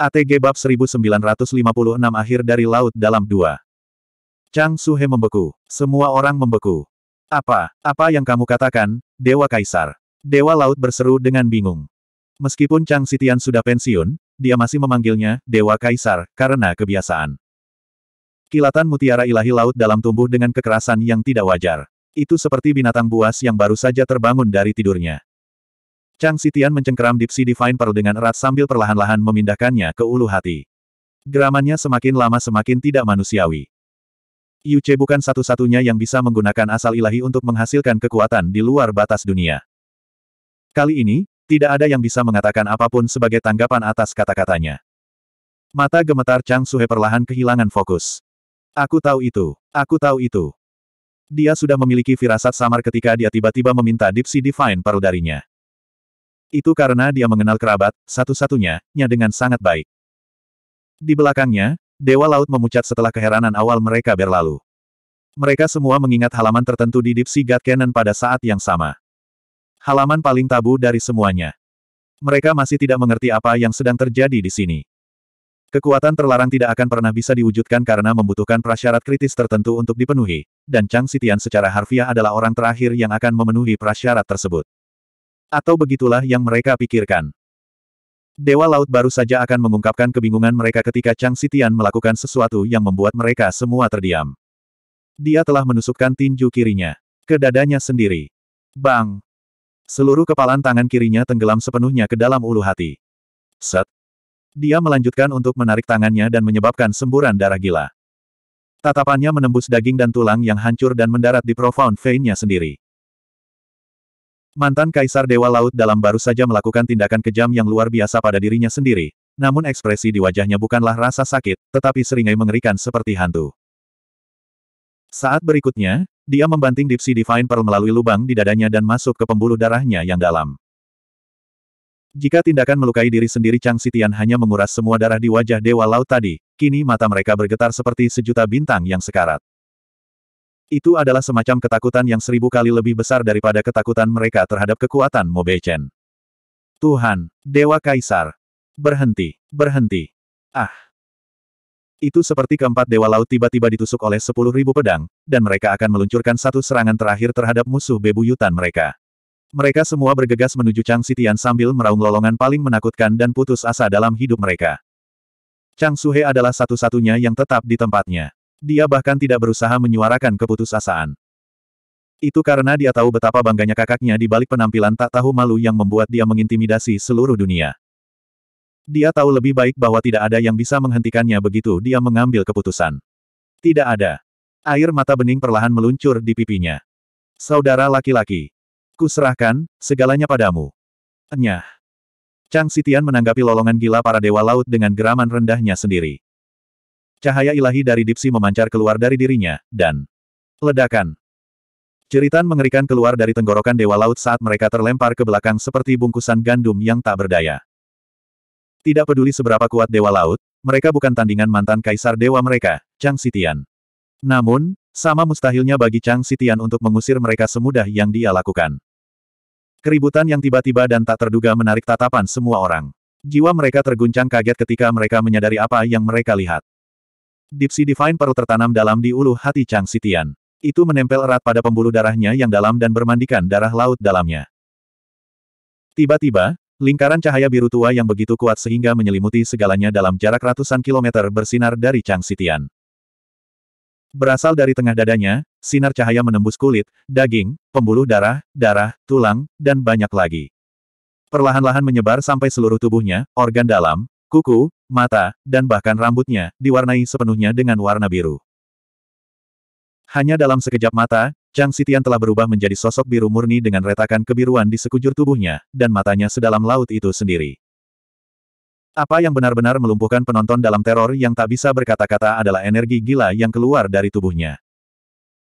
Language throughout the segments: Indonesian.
ATG Bab 1956 Akhir dari Laut Dalam dua. Chang Suhe membeku. Semua orang membeku. Apa? Apa yang kamu katakan, Dewa Kaisar? Dewa Laut berseru dengan bingung. Meskipun Chang Sitian sudah pensiun, dia masih memanggilnya Dewa Kaisar karena kebiasaan. Kilatan mutiara ilahi laut dalam tumbuh dengan kekerasan yang tidak wajar. Itu seperti binatang buas yang baru saja terbangun dari tidurnya. Chang Sitian mencengkeram Dipsi Divine Pearl dengan erat sambil perlahan-lahan memindahkannya ke ulu hati. Geramannya semakin lama semakin tidak manusiawi. Yuce bukan satu-satunya yang bisa menggunakan asal ilahi untuk menghasilkan kekuatan di luar batas dunia. Kali ini, tidak ada yang bisa mengatakan apapun sebagai tanggapan atas kata-katanya. Mata gemetar Chang Suhe perlahan kehilangan fokus. Aku tahu itu, aku tahu itu. Dia sudah memiliki firasat samar ketika dia tiba-tiba meminta Dipsi Divine Pearl darinya. Itu karena dia mengenal kerabat, satu-satunya, nya dengan sangat baik. Di belakangnya, Dewa Laut memucat setelah keheranan awal mereka berlalu. Mereka semua mengingat halaman tertentu di Deep Sea God Cannon pada saat yang sama. Halaman paling tabu dari semuanya. Mereka masih tidak mengerti apa yang sedang terjadi di sini. Kekuatan terlarang tidak akan pernah bisa diwujudkan karena membutuhkan prasyarat kritis tertentu untuk dipenuhi, dan Chang Sitian secara harfiah adalah orang terakhir yang akan memenuhi prasyarat tersebut. Atau begitulah yang mereka pikirkan. Dewa Laut baru saja akan mengungkapkan kebingungan mereka ketika Chang Sitian melakukan sesuatu yang membuat mereka semua terdiam. Dia telah menusukkan tinju kirinya. Ke dadanya sendiri. Bang! Seluruh kepalan tangan kirinya tenggelam sepenuhnya ke dalam ulu hati. Set! Dia melanjutkan untuk menarik tangannya dan menyebabkan semburan darah gila. Tatapannya menembus daging dan tulang yang hancur dan mendarat di profound vein sendiri. Mantan Kaisar Dewa Laut dalam baru saja melakukan tindakan kejam yang luar biasa pada dirinya sendiri, namun ekspresi di wajahnya bukanlah rasa sakit, tetapi seringai mengerikan seperti hantu. Saat berikutnya, dia membanting Dipsy Divine Pearl melalui lubang di dadanya dan masuk ke pembuluh darahnya yang dalam. Jika tindakan melukai diri sendiri Chang Sitian hanya menguras semua darah di wajah Dewa Laut tadi, kini mata mereka bergetar seperti sejuta bintang yang sekarat. Itu adalah semacam ketakutan yang seribu kali lebih besar daripada ketakutan mereka terhadap kekuatan Mobechen. Tuhan, Dewa Kaisar. Berhenti, berhenti. Ah. Itu seperti keempat Dewa Laut tiba-tiba ditusuk oleh sepuluh ribu pedang, dan mereka akan meluncurkan satu serangan terakhir terhadap musuh bebuyutan mereka. Mereka semua bergegas menuju Chang Sitian sambil meraung lolongan paling menakutkan dan putus asa dalam hidup mereka. Chang Suhe adalah satu-satunya yang tetap di tempatnya. Dia bahkan tidak berusaha menyuarakan keputusasaan. Itu karena dia tahu betapa bangganya kakaknya di balik penampilan tak tahu malu yang membuat dia mengintimidasi seluruh dunia. Dia tahu lebih baik bahwa tidak ada yang bisa menghentikannya begitu dia mengambil keputusan. Tidak ada. Air mata bening perlahan meluncur di pipinya. Saudara laki-laki. Kuserahkan, segalanya padamu. Enyah. Chang Sitian menanggapi lolongan gila para dewa laut dengan geraman rendahnya sendiri. Cahaya ilahi dari dipsi memancar keluar dari dirinya, dan ledakan. Jeritan mengerikan keluar dari tenggorokan Dewa Laut saat mereka terlempar ke belakang seperti bungkusan gandum yang tak berdaya. Tidak peduli seberapa kuat Dewa Laut, mereka bukan tandingan mantan kaisar dewa mereka, Chang Sitian. Namun, sama mustahilnya bagi Chang Sitian untuk mengusir mereka semudah yang dia lakukan. Keributan yang tiba-tiba dan tak terduga menarik tatapan semua orang. Jiwa mereka terguncang kaget ketika mereka menyadari apa yang mereka lihat. Dipsi Divine perut tertanam dalam di ulu hati Chang Sitian. Itu menempel erat pada pembuluh darahnya yang dalam dan bermandikan darah laut dalamnya. Tiba-tiba, lingkaran cahaya biru tua yang begitu kuat sehingga menyelimuti segalanya dalam jarak ratusan kilometer bersinar dari Chang Sitian. Berasal dari tengah dadanya, sinar cahaya menembus kulit, daging, pembuluh darah, darah, tulang, dan banyak lagi. Perlahan-lahan menyebar sampai seluruh tubuhnya, organ dalam, kuku, mata, dan bahkan rambutnya, diwarnai sepenuhnya dengan warna biru. Hanya dalam sekejap mata, Chang Sitian telah berubah menjadi sosok biru murni dengan retakan kebiruan di sekujur tubuhnya, dan matanya sedalam laut itu sendiri. Apa yang benar-benar melumpuhkan penonton dalam teror yang tak bisa berkata-kata adalah energi gila yang keluar dari tubuhnya.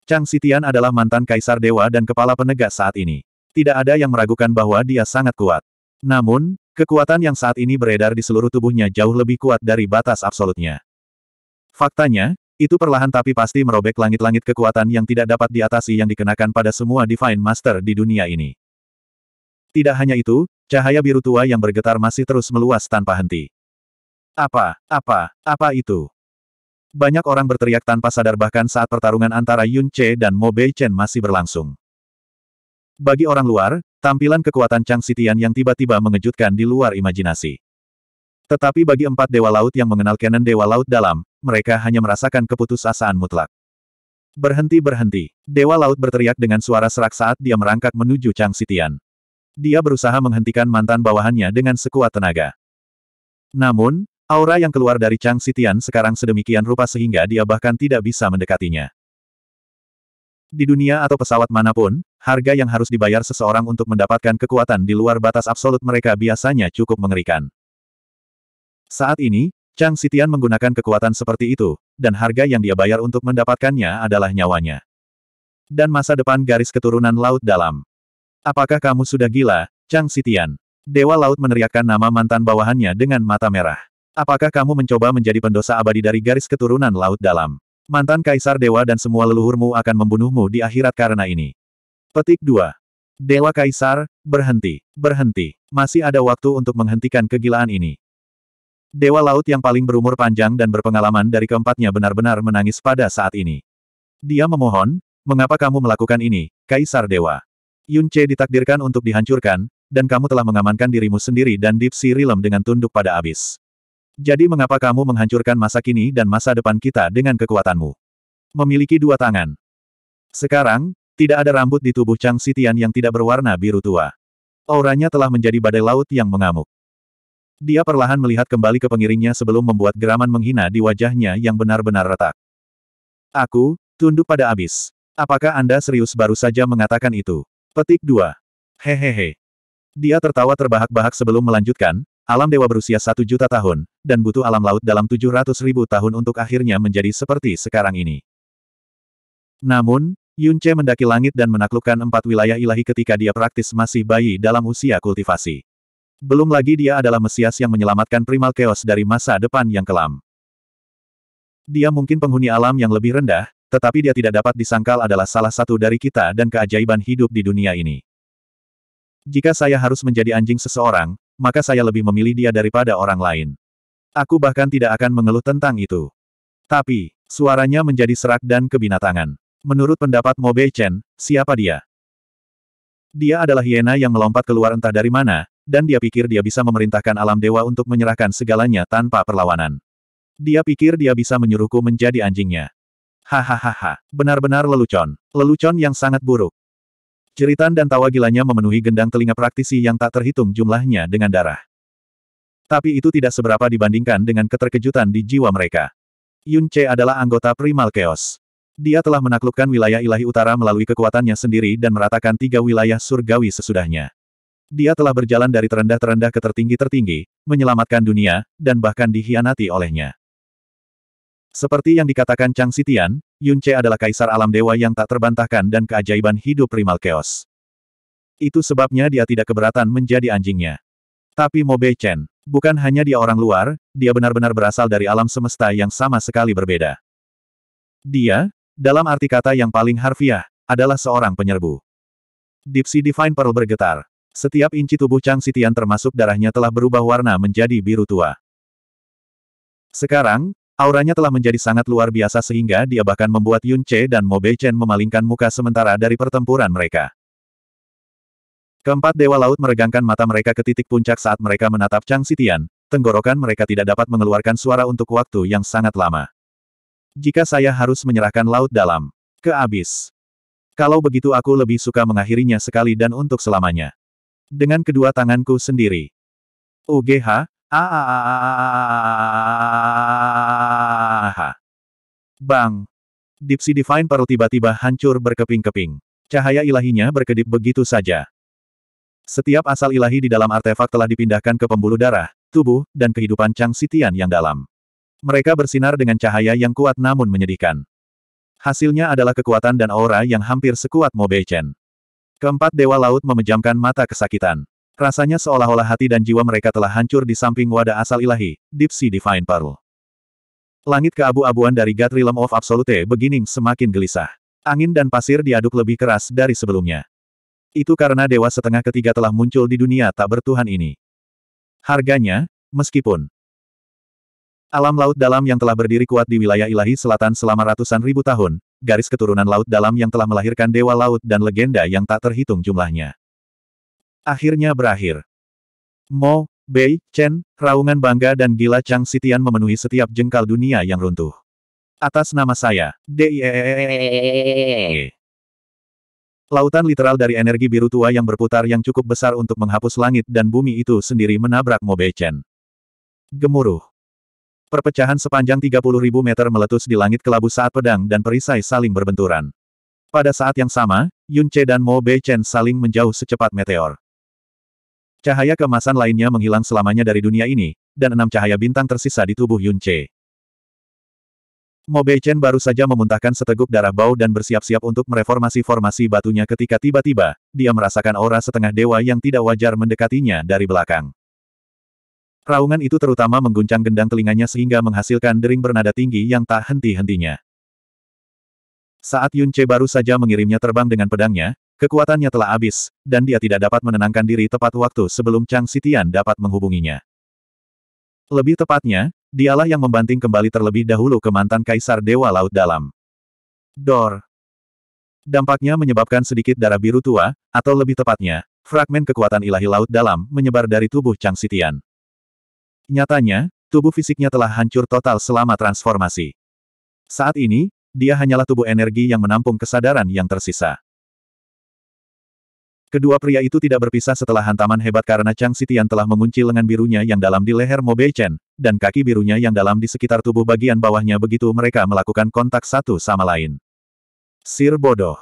Chang Sitian adalah mantan kaisar dewa dan kepala penegak saat ini. Tidak ada yang meragukan bahwa dia sangat kuat. Namun, Kekuatan yang saat ini beredar di seluruh tubuhnya jauh lebih kuat dari batas absolutnya. Faktanya, itu perlahan tapi pasti merobek langit-langit kekuatan yang tidak dapat diatasi yang dikenakan pada semua Divine Master di dunia ini. Tidak hanya itu, cahaya biru tua yang bergetar masih terus meluas tanpa henti. Apa, apa, apa itu? Banyak orang berteriak tanpa sadar bahkan saat pertarungan antara Yun Che dan Mo Bei Chen masih berlangsung. Bagi orang luar, Tampilan kekuatan Chang Sitian yang tiba-tiba mengejutkan di luar imajinasi. Tetapi bagi empat Dewa Laut yang mengenal canon Dewa Laut dalam, mereka hanya merasakan keputusasaan mutlak. Berhenti berhenti, Dewa Laut berteriak dengan suara serak saat dia merangkak menuju Chang Sitian. Dia berusaha menghentikan mantan bawahannya dengan sekuat tenaga. Namun, aura yang keluar dari Chang Sitian sekarang sedemikian rupa sehingga dia bahkan tidak bisa mendekatinya. Di dunia atau pesawat manapun, harga yang harus dibayar seseorang untuk mendapatkan kekuatan di luar batas absolut mereka biasanya cukup mengerikan. Saat ini, Chang Sitian menggunakan kekuatan seperti itu, dan harga yang dia bayar untuk mendapatkannya adalah nyawanya. Dan masa depan garis keturunan Laut Dalam. Apakah kamu sudah gila, Chang Sitian? Dewa Laut meneriakkan nama mantan bawahannya dengan mata merah. Apakah kamu mencoba menjadi pendosa abadi dari garis keturunan Laut Dalam? Mantan Kaisar Dewa dan semua leluhurmu akan membunuhmu di akhirat karena ini. Petik 2. Dewa Kaisar, berhenti, berhenti. Masih ada waktu untuk menghentikan kegilaan ini. Dewa Laut yang paling berumur panjang dan berpengalaman dari keempatnya benar-benar menangis pada saat ini. Dia memohon, mengapa kamu melakukan ini, Kaisar Dewa? Yun Che ditakdirkan untuk dihancurkan, dan kamu telah mengamankan dirimu sendiri dan Deep Sea dengan tunduk pada abis. Jadi mengapa kamu menghancurkan masa kini dan masa depan kita dengan kekuatanmu? Memiliki dua tangan. Sekarang, tidak ada rambut di tubuh Chang Sitian yang tidak berwarna biru tua. Auranya telah menjadi badai laut yang mengamuk. Dia perlahan melihat kembali ke pengiringnya sebelum membuat geraman menghina di wajahnya yang benar-benar retak. Aku, tunduk pada abis. Apakah Anda serius baru saja mengatakan itu? Petik 2. Hehehe. Dia tertawa terbahak-bahak sebelum melanjutkan, alam dewa berusia satu juta tahun, dan butuh alam laut dalam tujuh ratus ribu tahun untuk akhirnya menjadi seperti sekarang ini. Namun, Yunche mendaki langit dan menaklukkan empat wilayah ilahi ketika dia praktis masih bayi dalam usia kultivasi. Belum lagi dia adalah Mesias yang menyelamatkan primal chaos dari masa depan yang kelam. Dia mungkin penghuni alam yang lebih rendah, tetapi dia tidak dapat disangkal adalah salah satu dari kita dan keajaiban hidup di dunia ini. Jika saya harus menjadi anjing seseorang, maka saya lebih memilih dia daripada orang lain. Aku bahkan tidak akan mengeluh tentang itu. Tapi, suaranya menjadi serak dan kebinatangan. Menurut pendapat Bei Chen, siapa dia? Dia adalah hiena yang melompat keluar entah dari mana, dan dia pikir dia bisa memerintahkan alam dewa untuk menyerahkan segalanya tanpa perlawanan. Dia pikir dia bisa menyuruhku menjadi anjingnya. Hahaha, benar-benar lelucon. Lelucon yang sangat buruk. Jeritan dan tawa gilanya memenuhi gendang telinga praktisi yang tak terhitung jumlahnya dengan darah. Tapi itu tidak seberapa dibandingkan dengan keterkejutan di jiwa mereka. Yun Che adalah anggota Primal Chaos. Dia telah menaklukkan wilayah ilahi utara melalui kekuatannya sendiri dan meratakan tiga wilayah surgawi sesudahnya. Dia telah berjalan dari terendah-terendah ke tertinggi-tertinggi, menyelamatkan dunia, dan bahkan dihianati olehnya. Seperti yang dikatakan Chang Sitian, Yunce adalah kaisar alam dewa yang tak terbantahkan dan keajaiban hidup primal chaos. Itu sebabnya dia tidak keberatan menjadi anjingnya. Tapi Mobe Chen, bukan hanya dia orang luar, dia benar-benar berasal dari alam semesta yang sama sekali berbeda. Dia, dalam arti kata yang paling harfiah, adalah seorang penyerbu. Dipsi Divine Pearl bergetar. Setiap inci tubuh Chang Sitian termasuk darahnya telah berubah warna menjadi biru tua. Sekarang, auranya telah menjadi sangat luar biasa sehingga dia bahkan membuat Yun Che dan Mo Bei Chen memalingkan muka sementara dari pertempuran mereka. Keempat Dewa Laut meregangkan mata mereka ke titik puncak saat mereka menatap Chang Sitian, tenggorokan mereka tidak dapat mengeluarkan suara untuk waktu yang sangat lama. Jika saya harus menyerahkan laut dalam ke abis. Kalau begitu aku lebih suka mengakhirinya sekali dan untuk selamanya. Dengan kedua tanganku sendiri. UGH, Bang. Dipsi Divine Pearl tiba-tiba hancur berkeping-keping. Cahaya ilahinya berkedip begitu saja. Setiap asal ilahi di dalam artefak telah dipindahkan ke pembuluh darah, tubuh, dan kehidupan Chang Sitian yang dalam. Mereka bersinar dengan cahaya yang kuat namun menyedihkan. Hasilnya adalah kekuatan dan aura yang hampir sekuat Mobe Chen. Keempat dewa laut memejamkan mata kesakitan. Rasanya seolah-olah hati dan jiwa mereka telah hancur di samping wadah asal ilahi, Deep Sea Divine Pearl. Langit keabu-abuan dari God Realm of Absolute beginning semakin gelisah. Angin dan pasir diaduk lebih keras dari sebelumnya. Itu karena dewa setengah ketiga telah muncul di dunia tak bertuhan ini. Harganya, meskipun Alam laut dalam yang telah berdiri kuat di wilayah ilahi selatan selama ratusan ribu tahun, garis keturunan laut dalam yang telah melahirkan dewa laut dan legenda yang tak terhitung jumlahnya. Akhirnya berakhir. Mo, Bei, Chen, raungan bangga dan gila Chang Sitian memenuhi setiap jengkal dunia yang runtuh. Atas nama saya, Lautan literal dari energi biru tua yang berputar yang cukup besar untuk menghapus langit dan bumi itu sendiri menabrak Mo Bei Chen. Gemuruh. Perpecahan sepanjang 30.000 meter meletus di langit kelabu saat pedang dan perisai saling berbenturan. Pada saat yang sama, Yun Che dan Mo Bei Chen saling menjauh secepat meteor. Cahaya kemasan lainnya menghilang selamanya dari dunia ini, dan enam cahaya bintang tersisa di tubuh Yun Che. Mo Beichen baru saja memuntahkan seteguk darah bau dan bersiap-siap untuk mereformasi formasi batunya ketika tiba-tiba, dia merasakan aura setengah dewa yang tidak wajar mendekatinya dari belakang. Raungan itu terutama mengguncang gendang telinganya sehingga menghasilkan dering bernada tinggi yang tak henti-hentinya. Saat Yun baru saja mengirimnya terbang dengan pedangnya, kekuatannya telah habis, dan dia tidak dapat menenangkan diri tepat waktu sebelum Chang Sitian dapat menghubunginya. Lebih tepatnya, dialah yang membanting kembali terlebih dahulu ke mantan Kaisar Dewa Laut Dalam. Dor. Dampaknya menyebabkan sedikit darah biru tua, atau lebih tepatnya, fragmen kekuatan ilahi Laut Dalam menyebar dari tubuh Chang Sitian. Nyatanya, tubuh fisiknya telah hancur total selama transformasi. Saat ini, dia hanyalah tubuh energi yang menampung kesadaran yang tersisa. Kedua pria itu tidak berpisah setelah hantaman hebat karena Chang Sitian telah mengunci lengan birunya yang dalam di leher Mo Bei Chen dan kaki birunya yang dalam di sekitar tubuh bagian bawahnya begitu mereka melakukan kontak satu sama lain. Sir bodoh.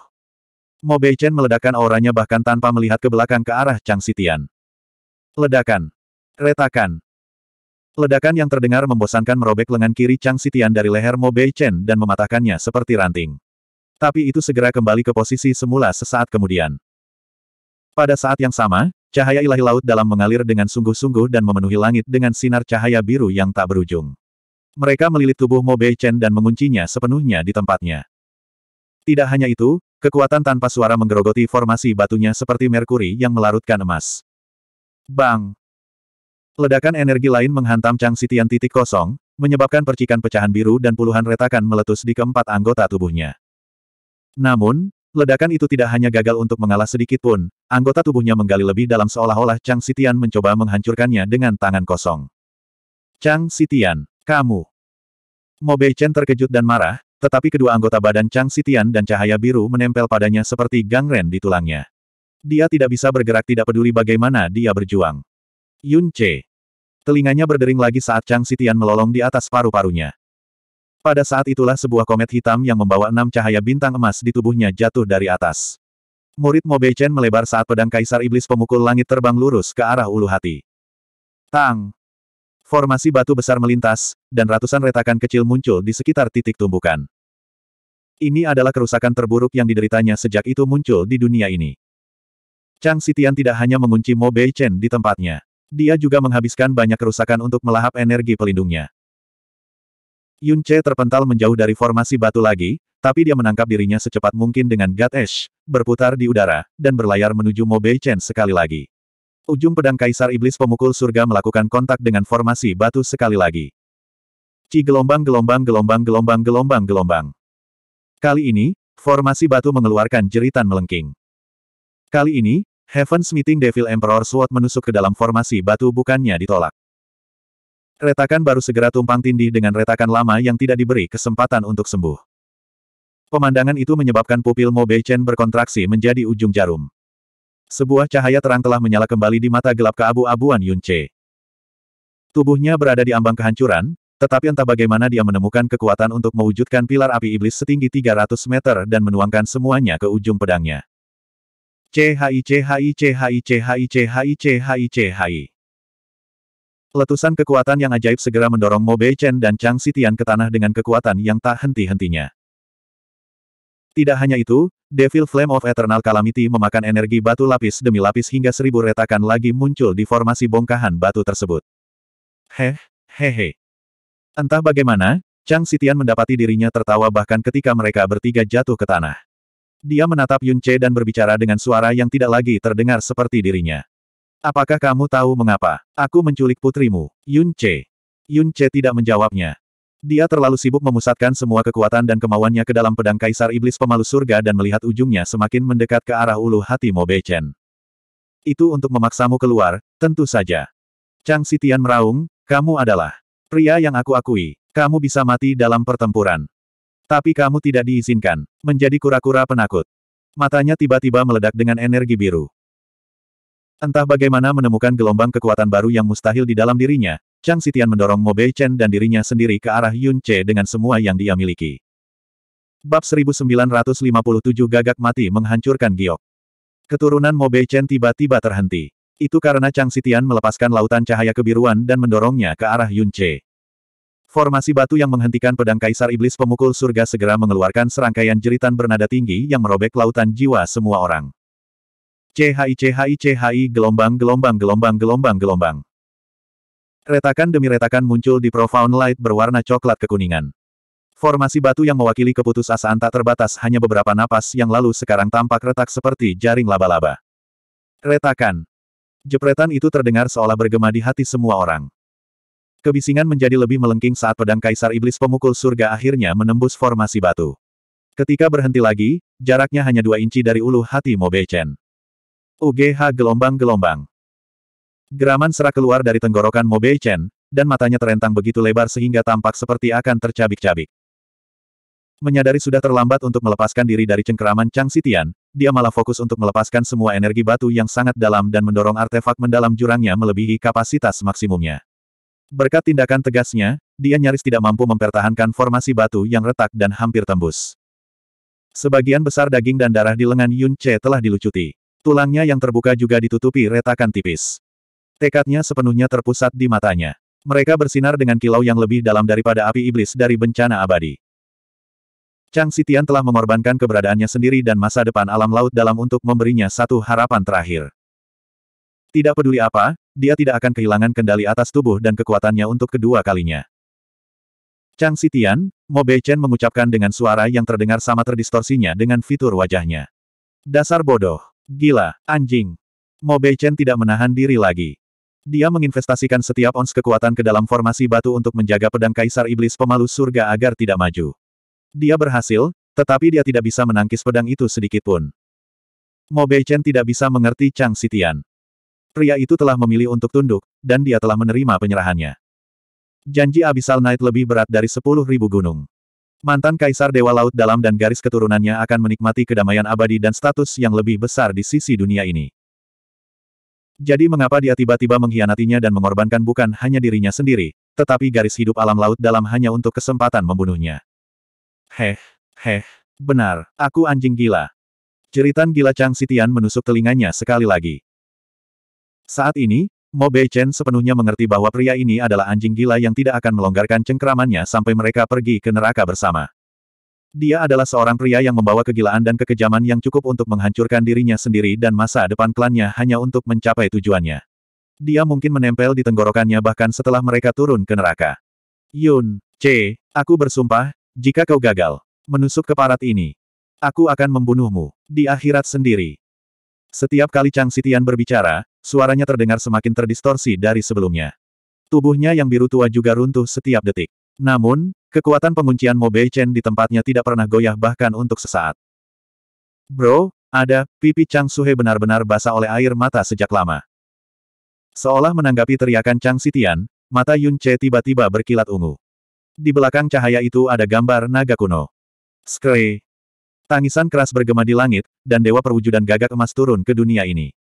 Mo Bei Chen meledakkan auranya bahkan tanpa melihat ke belakang ke arah Chang Sitian. Ledakan. Retakan. Ledakan yang terdengar membosankan merobek lengan kiri Chang Sitian dari leher Mo Bei Chen dan mematahkannya seperti ranting. Tapi itu segera kembali ke posisi semula sesaat kemudian. Pada saat yang sama, cahaya ilahi laut dalam mengalir dengan sungguh-sungguh dan memenuhi langit dengan sinar cahaya biru yang tak berujung. Mereka melilit tubuh Mo Bei Chen dan menguncinya sepenuhnya di tempatnya. Tidak hanya itu, kekuatan tanpa suara menggerogoti formasi batunya seperti merkuri yang melarutkan emas. Bang! Ledakan energi lain menghantam Chang Sitian titik kosong, menyebabkan percikan pecahan biru dan puluhan retakan meletus di keempat anggota tubuhnya. Namun, ledakan itu tidak hanya gagal untuk mengalah sedikit pun, anggota tubuhnya menggali lebih dalam seolah-olah Chang Sitian mencoba menghancurkannya dengan tangan kosong. Chang Sitian, kamu. Mo Bei Chen terkejut dan marah, tetapi kedua anggota badan Chang Sitian dan cahaya biru menempel padanya seperti gangren di tulangnya. Dia tidak bisa bergerak tidak peduli bagaimana dia berjuang. Yun Che. Telinganya berdering lagi saat Chang Sitian melolong di atas paru-parunya. Pada saat itulah sebuah komet hitam yang membawa enam cahaya bintang emas di tubuhnya jatuh dari atas. Murid Bei Chen melebar saat pedang Kaisar Iblis pemukul langit terbang lurus ke arah ulu hati. Tang! Formasi batu besar melintas, dan ratusan retakan kecil muncul di sekitar titik tumbukan. Ini adalah kerusakan terburuk yang dideritanya sejak itu muncul di dunia ini. Chang Sitian tidak hanya mengunci Mo Bei Chen di tempatnya. Dia juga menghabiskan banyak kerusakan untuk melahap energi pelindungnya. Yun Che terpental menjauh dari formasi batu lagi, tapi dia menangkap dirinya secepat mungkin dengan God Ash, berputar di udara, dan berlayar menuju Mo Bei Chen sekali lagi. Ujung pedang Kaisar Iblis Pemukul Surga melakukan kontak dengan formasi batu sekali lagi. Ci gelombang gelombang gelombang gelombang gelombang gelombang. Kali ini, formasi batu mengeluarkan jeritan melengking. Kali ini, Heaven's Meeting Devil Emperor Sword menusuk ke dalam formasi batu bukannya ditolak. Retakan baru segera tumpang tindih dengan retakan lama yang tidak diberi kesempatan untuk sembuh. Pemandangan itu menyebabkan pupil Mo Beichen berkontraksi menjadi ujung jarum. Sebuah cahaya terang telah menyala kembali di mata gelap keabu-abuan Yun Tubuhnya berada di ambang kehancuran, tetapi entah bagaimana dia menemukan kekuatan untuk mewujudkan pilar api iblis setinggi 300 meter dan menuangkan semuanya ke ujung pedangnya. CHI CHI CHI CHI CHI CHI CHI. Letusan kekuatan yang ajaib segera mendorong Mo Bei Chen dan Chang Sitian ke tanah dengan kekuatan yang tak henti-hentinya. Tidak hanya itu, Devil Flame of Eternal Calamity memakan energi batu lapis demi lapis hingga seribu retakan lagi muncul di formasi bongkahan batu tersebut. Heh, hehe. Entah bagaimana, Chang Sitian mendapati dirinya tertawa bahkan ketika mereka bertiga jatuh ke tanah. Dia menatap Yun Che dan berbicara dengan suara yang tidak lagi terdengar seperti dirinya. Apakah kamu tahu mengapa? Aku menculik putrimu, Yun Che. Yun Che tidak menjawabnya. Dia terlalu sibuk memusatkan semua kekuatan dan kemauannya ke dalam pedang Kaisar Iblis Pemalu Surga dan melihat ujungnya semakin mendekat ke arah ulu hati Mo Bechen. Itu untuk memaksamu keluar, tentu saja. Chang Sitian meraung, kamu adalah pria yang aku akui. Kamu bisa mati dalam pertempuran. Tapi kamu tidak diizinkan, menjadi kura-kura penakut. Matanya tiba-tiba meledak dengan energi biru. Entah bagaimana menemukan gelombang kekuatan baru yang mustahil di dalam dirinya, Chang Sitian mendorong Mo Bei Chen dan dirinya sendiri ke arah Yun Che dengan semua yang dia miliki. Bab 1957 Gagak Mati Menghancurkan Giok Keturunan Mo Bei Chen tiba-tiba terhenti. Itu karena Chang Sitian melepaskan lautan cahaya kebiruan dan mendorongnya ke arah Yun Che. Formasi batu yang menghentikan pedang Kaisar Iblis Pemukul Surga segera mengeluarkan serangkaian jeritan bernada tinggi yang merobek lautan jiwa semua orang. CHI CHI CHI gelombang gelombang gelombang gelombang gelombang. Retakan demi retakan muncul di Profound Light berwarna coklat kekuningan. Formasi batu yang mewakili keputus keputusasaan tak terbatas hanya beberapa napas yang lalu sekarang tampak retak seperti jaring laba-laba. Retakan. Jepretan itu terdengar seolah bergema di hati semua orang. Kebisingan menjadi lebih melengking saat pedang Kaisar Iblis Pemukul Surga akhirnya menembus formasi batu. Ketika berhenti lagi, jaraknya hanya dua inci dari ulu hati Mo Beichen. UGH gelombang-gelombang. Geraman serak keluar dari tenggorokan Mo Beichen, dan matanya terentang begitu lebar sehingga tampak seperti akan tercabik-cabik. Menyadari sudah terlambat untuk melepaskan diri dari cengkeraman Chang Sitian, dia malah fokus untuk melepaskan semua energi batu yang sangat dalam dan mendorong artefak mendalam jurangnya melebihi kapasitas maksimumnya. Berkat tindakan tegasnya, dia nyaris tidak mampu mempertahankan formasi batu yang retak dan hampir tembus. Sebagian besar daging dan darah di lengan Yun Che telah dilucuti. Tulangnya yang terbuka juga ditutupi retakan tipis. Tekadnya sepenuhnya terpusat di matanya. Mereka bersinar dengan kilau yang lebih dalam daripada api iblis dari bencana abadi. Chang Sitian telah mengorbankan keberadaannya sendiri dan masa depan alam laut dalam untuk memberinya satu harapan terakhir. Tidak peduli apa, dia tidak akan kehilangan kendali atas tubuh dan kekuatannya untuk kedua kalinya. Chang Sitian, Mo Chen mengucapkan dengan suara yang terdengar sama terdistorsinya dengan fitur wajahnya. Dasar bodoh, gila, anjing. Mo Chen tidak menahan diri lagi. Dia menginvestasikan setiap ons kekuatan ke dalam formasi batu untuk menjaga pedang kaisar iblis pemalu surga agar tidak maju. Dia berhasil, tetapi dia tidak bisa menangkis pedang itu sedikitpun. Mo Chen tidak bisa mengerti Chang Sitian. Pria itu telah memilih untuk tunduk, dan dia telah menerima penyerahannya. Janji Abyssal Knight lebih berat dari sepuluh ribu gunung. Mantan Kaisar Dewa Laut Dalam dan garis keturunannya akan menikmati kedamaian abadi dan status yang lebih besar di sisi dunia ini. Jadi mengapa dia tiba-tiba mengkhianatinya dan mengorbankan bukan hanya dirinya sendiri, tetapi garis hidup alam laut dalam hanya untuk kesempatan membunuhnya. Heh, heh, benar, aku anjing gila. Jeritan gila Chang Sitian menusuk telinganya sekali lagi. Saat ini, Mo Bei Chen sepenuhnya mengerti bahwa pria ini adalah anjing gila yang tidak akan melonggarkan cengkeramannya sampai mereka pergi ke neraka bersama. Dia adalah seorang pria yang membawa kegilaan dan kekejaman yang cukup untuk menghancurkan dirinya sendiri dan masa depan klannya hanya untuk mencapai tujuannya. Dia mungkin menempel di tenggorokannya bahkan setelah mereka turun ke neraka. Yun, C, aku bersumpah, jika kau gagal menusuk ke parat ini, aku akan membunuhmu di akhirat sendiri. Setiap kali Chang Sitian berbicara, suaranya terdengar semakin terdistorsi dari sebelumnya. Tubuhnya yang biru tua juga runtuh setiap detik. Namun, kekuatan penguncian Bei Chen di tempatnya tidak pernah goyah bahkan untuk sesaat. Bro, ada, pipi Chang Suhe benar-benar basah oleh air mata sejak lama. Seolah menanggapi teriakan Chang Sitian, mata Yun Che tiba-tiba berkilat ungu. Di belakang cahaya itu ada gambar naga kuno. Skrei, Tangisan keras bergema di langit, dan dewa perwujudan gagak emas turun ke dunia ini.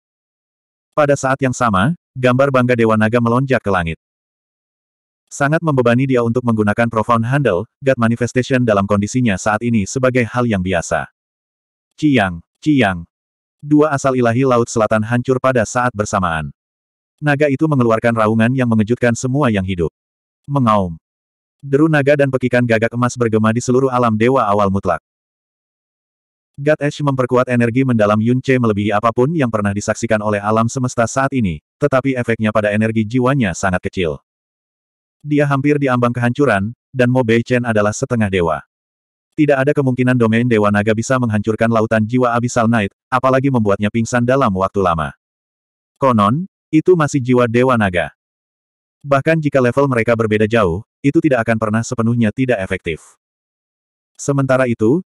Pada saat yang sama, gambar bangga Dewa Naga melonjak ke langit. Sangat membebani dia untuk menggunakan Profound Handle, God Manifestation dalam kondisinya saat ini sebagai hal yang biasa. Ciyang, Ciyang. Dua asal ilahi Laut Selatan hancur pada saat bersamaan. Naga itu mengeluarkan raungan yang mengejutkan semua yang hidup. Mengaum. Deru naga dan pekikan gagak emas bergema di seluruh alam dewa awal mutlak. God Ash memperkuat energi mendalam Yun Che melebihi apapun yang pernah disaksikan oleh alam semesta saat ini, tetapi efeknya pada energi jiwanya sangat kecil. Dia hampir diambang kehancuran, dan Mo Bei Chen adalah setengah dewa. Tidak ada kemungkinan domain Dewa Naga bisa menghancurkan lautan jiwa Abyssal Night, apalagi membuatnya pingsan dalam waktu lama. Konon, itu masih jiwa Dewa Naga. Bahkan jika level mereka berbeda jauh, itu tidak akan pernah sepenuhnya tidak efektif. Sementara itu,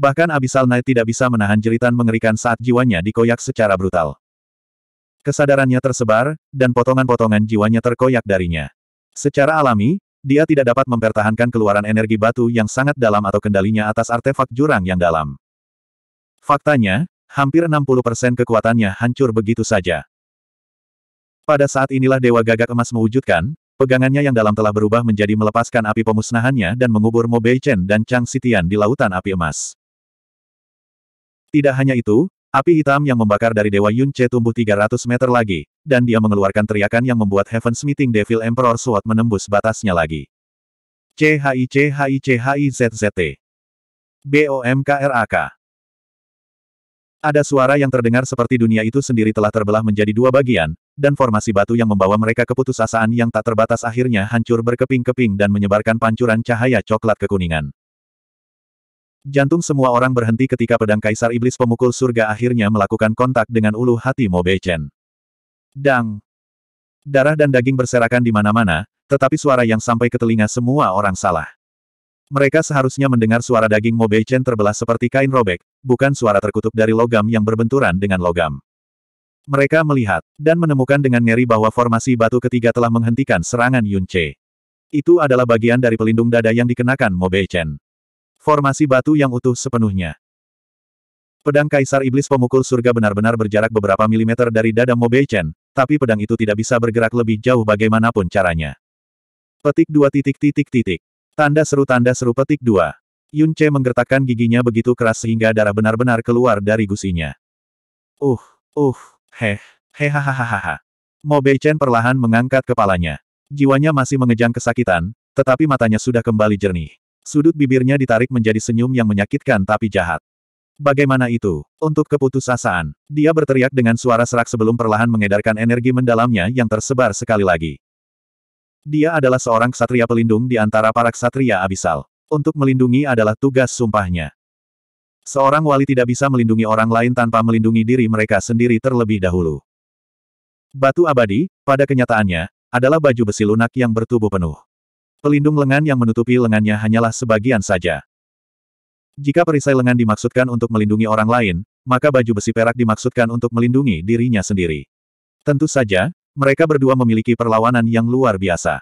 Bahkan Abisal Knight tidak bisa menahan jeritan mengerikan saat jiwanya dikoyak secara brutal. Kesadarannya tersebar, dan potongan-potongan jiwanya terkoyak darinya. Secara alami, dia tidak dapat mempertahankan keluaran energi batu yang sangat dalam atau kendalinya atas artefak jurang yang dalam. Faktanya, hampir 60% kekuatannya hancur begitu saja. Pada saat inilah Dewa Gagak Emas mewujudkan, pegangannya yang dalam telah berubah menjadi melepaskan api pemusnahannya dan mengubur Mo Bei Chen dan Chang Sitian di lautan api emas. Tidak hanya itu, api hitam yang membakar dari Dewa Yun Yunche tumbuh 300 meter lagi, dan dia mengeluarkan teriakan yang membuat Heaven's Meeting Devil Emperor Sword menembus batasnya lagi. CHICHICHIZZT BOMKRAK Ada suara yang terdengar seperti dunia itu sendiri telah terbelah menjadi dua bagian, dan formasi batu yang membawa mereka keputusasaan yang tak terbatas akhirnya hancur berkeping-keping dan menyebarkan pancuran cahaya coklat kekuningan. Jantung semua orang berhenti ketika pedang Kaisar Iblis Pemukul Surga akhirnya melakukan kontak dengan ulu hati Mo Beichen. Dang! Darah dan daging berserakan di mana-mana, tetapi suara yang sampai ke telinga semua orang salah. Mereka seharusnya mendengar suara daging Mo Beichen terbelah seperti kain robek, bukan suara terkutuk dari logam yang berbenturan dengan logam. Mereka melihat, dan menemukan dengan ngeri bahwa formasi batu ketiga telah menghentikan serangan Yun Che. Itu adalah bagian dari pelindung dada yang dikenakan Mo Beichen. Formasi batu yang utuh sepenuhnya. Pedang Kaisar Iblis Pemukul Surga benar-benar berjarak beberapa milimeter dari dada Mo Bei Chen, tapi pedang itu tidak bisa bergerak lebih jauh bagaimanapun caranya. Petik dua titik titik titik. Tanda seru tanda seru petik dua. Yun Che menggertakkan giginya begitu keras sehingga darah benar-benar keluar dari gusinya. Uh, uh, heh, heh, ha. Mo Bei Chen perlahan mengangkat kepalanya. Jiwanya masih mengejang kesakitan, tetapi matanya sudah kembali jernih. Sudut bibirnya ditarik menjadi senyum yang menyakitkan tapi jahat. Bagaimana itu? Untuk keputusasaan, dia berteriak dengan suara serak sebelum perlahan mengedarkan energi mendalamnya yang tersebar sekali lagi. Dia adalah seorang ksatria pelindung di antara para ksatria abisal. Untuk melindungi adalah tugas sumpahnya. Seorang wali tidak bisa melindungi orang lain tanpa melindungi diri mereka sendiri terlebih dahulu. Batu abadi, pada kenyataannya, adalah baju besi lunak yang bertubuh penuh. Pelindung lengan yang menutupi lengannya hanyalah sebagian saja. Jika perisai lengan dimaksudkan untuk melindungi orang lain, maka baju besi perak dimaksudkan untuk melindungi dirinya sendiri. Tentu saja, mereka berdua memiliki perlawanan yang luar biasa.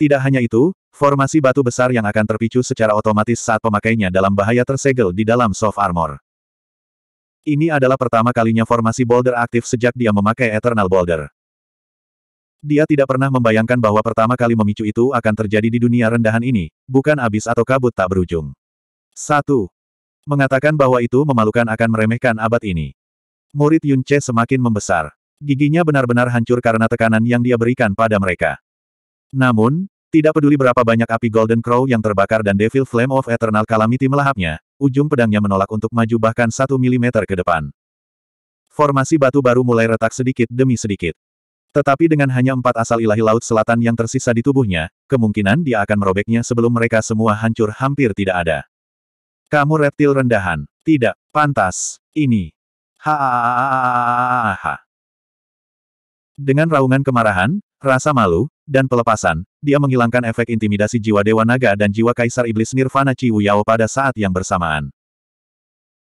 Tidak hanya itu, formasi batu besar yang akan terpicu secara otomatis saat pemakainya dalam bahaya tersegel di dalam soft armor. Ini adalah pertama kalinya formasi boulder aktif sejak dia memakai Eternal Boulder. Dia tidak pernah membayangkan bahwa pertama kali memicu itu akan terjadi di dunia rendahan ini, bukan abis atau kabut tak berujung. 1. Mengatakan bahwa itu memalukan akan meremehkan abad ini. Murid Yun Che semakin membesar. Giginya benar-benar hancur karena tekanan yang dia berikan pada mereka. Namun, tidak peduli berapa banyak api Golden Crow yang terbakar dan Devil Flame of Eternal Calamity melahapnya, ujung pedangnya menolak untuk maju bahkan satu milimeter ke depan. Formasi batu baru mulai retak sedikit demi sedikit. Tetapi dengan hanya empat asal ilahi laut selatan yang tersisa di tubuhnya, kemungkinan dia akan merobeknya sebelum mereka semua hancur hampir tidak ada. Kamu reptil rendahan. Tidak, pantas. Ini. Ha Dengan raungan kemarahan, rasa malu, dan pelepasan, dia menghilangkan efek intimidasi jiwa Dewa Naga dan jiwa Kaisar Iblis Nirvana Chi Yao pada saat yang bersamaan.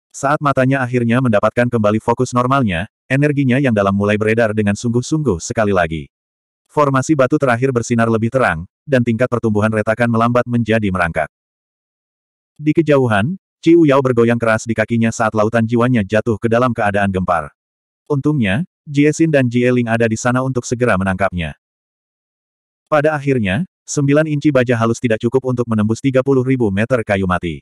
Saat matanya akhirnya mendapatkan kembali fokus normalnya, energinya yang dalam mulai beredar dengan sungguh-sungguh sekali lagi. Formasi batu terakhir bersinar lebih terang, dan tingkat pertumbuhan retakan melambat menjadi merangkak. Di kejauhan, Ci Uyao bergoyang keras di kakinya saat lautan jiwanya jatuh ke dalam keadaan gempar. Untungnya, Xin dan Ling ada di sana untuk segera menangkapnya. Pada akhirnya, 9 inci baja halus tidak cukup untuk menembus puluh ribu meter kayu mati.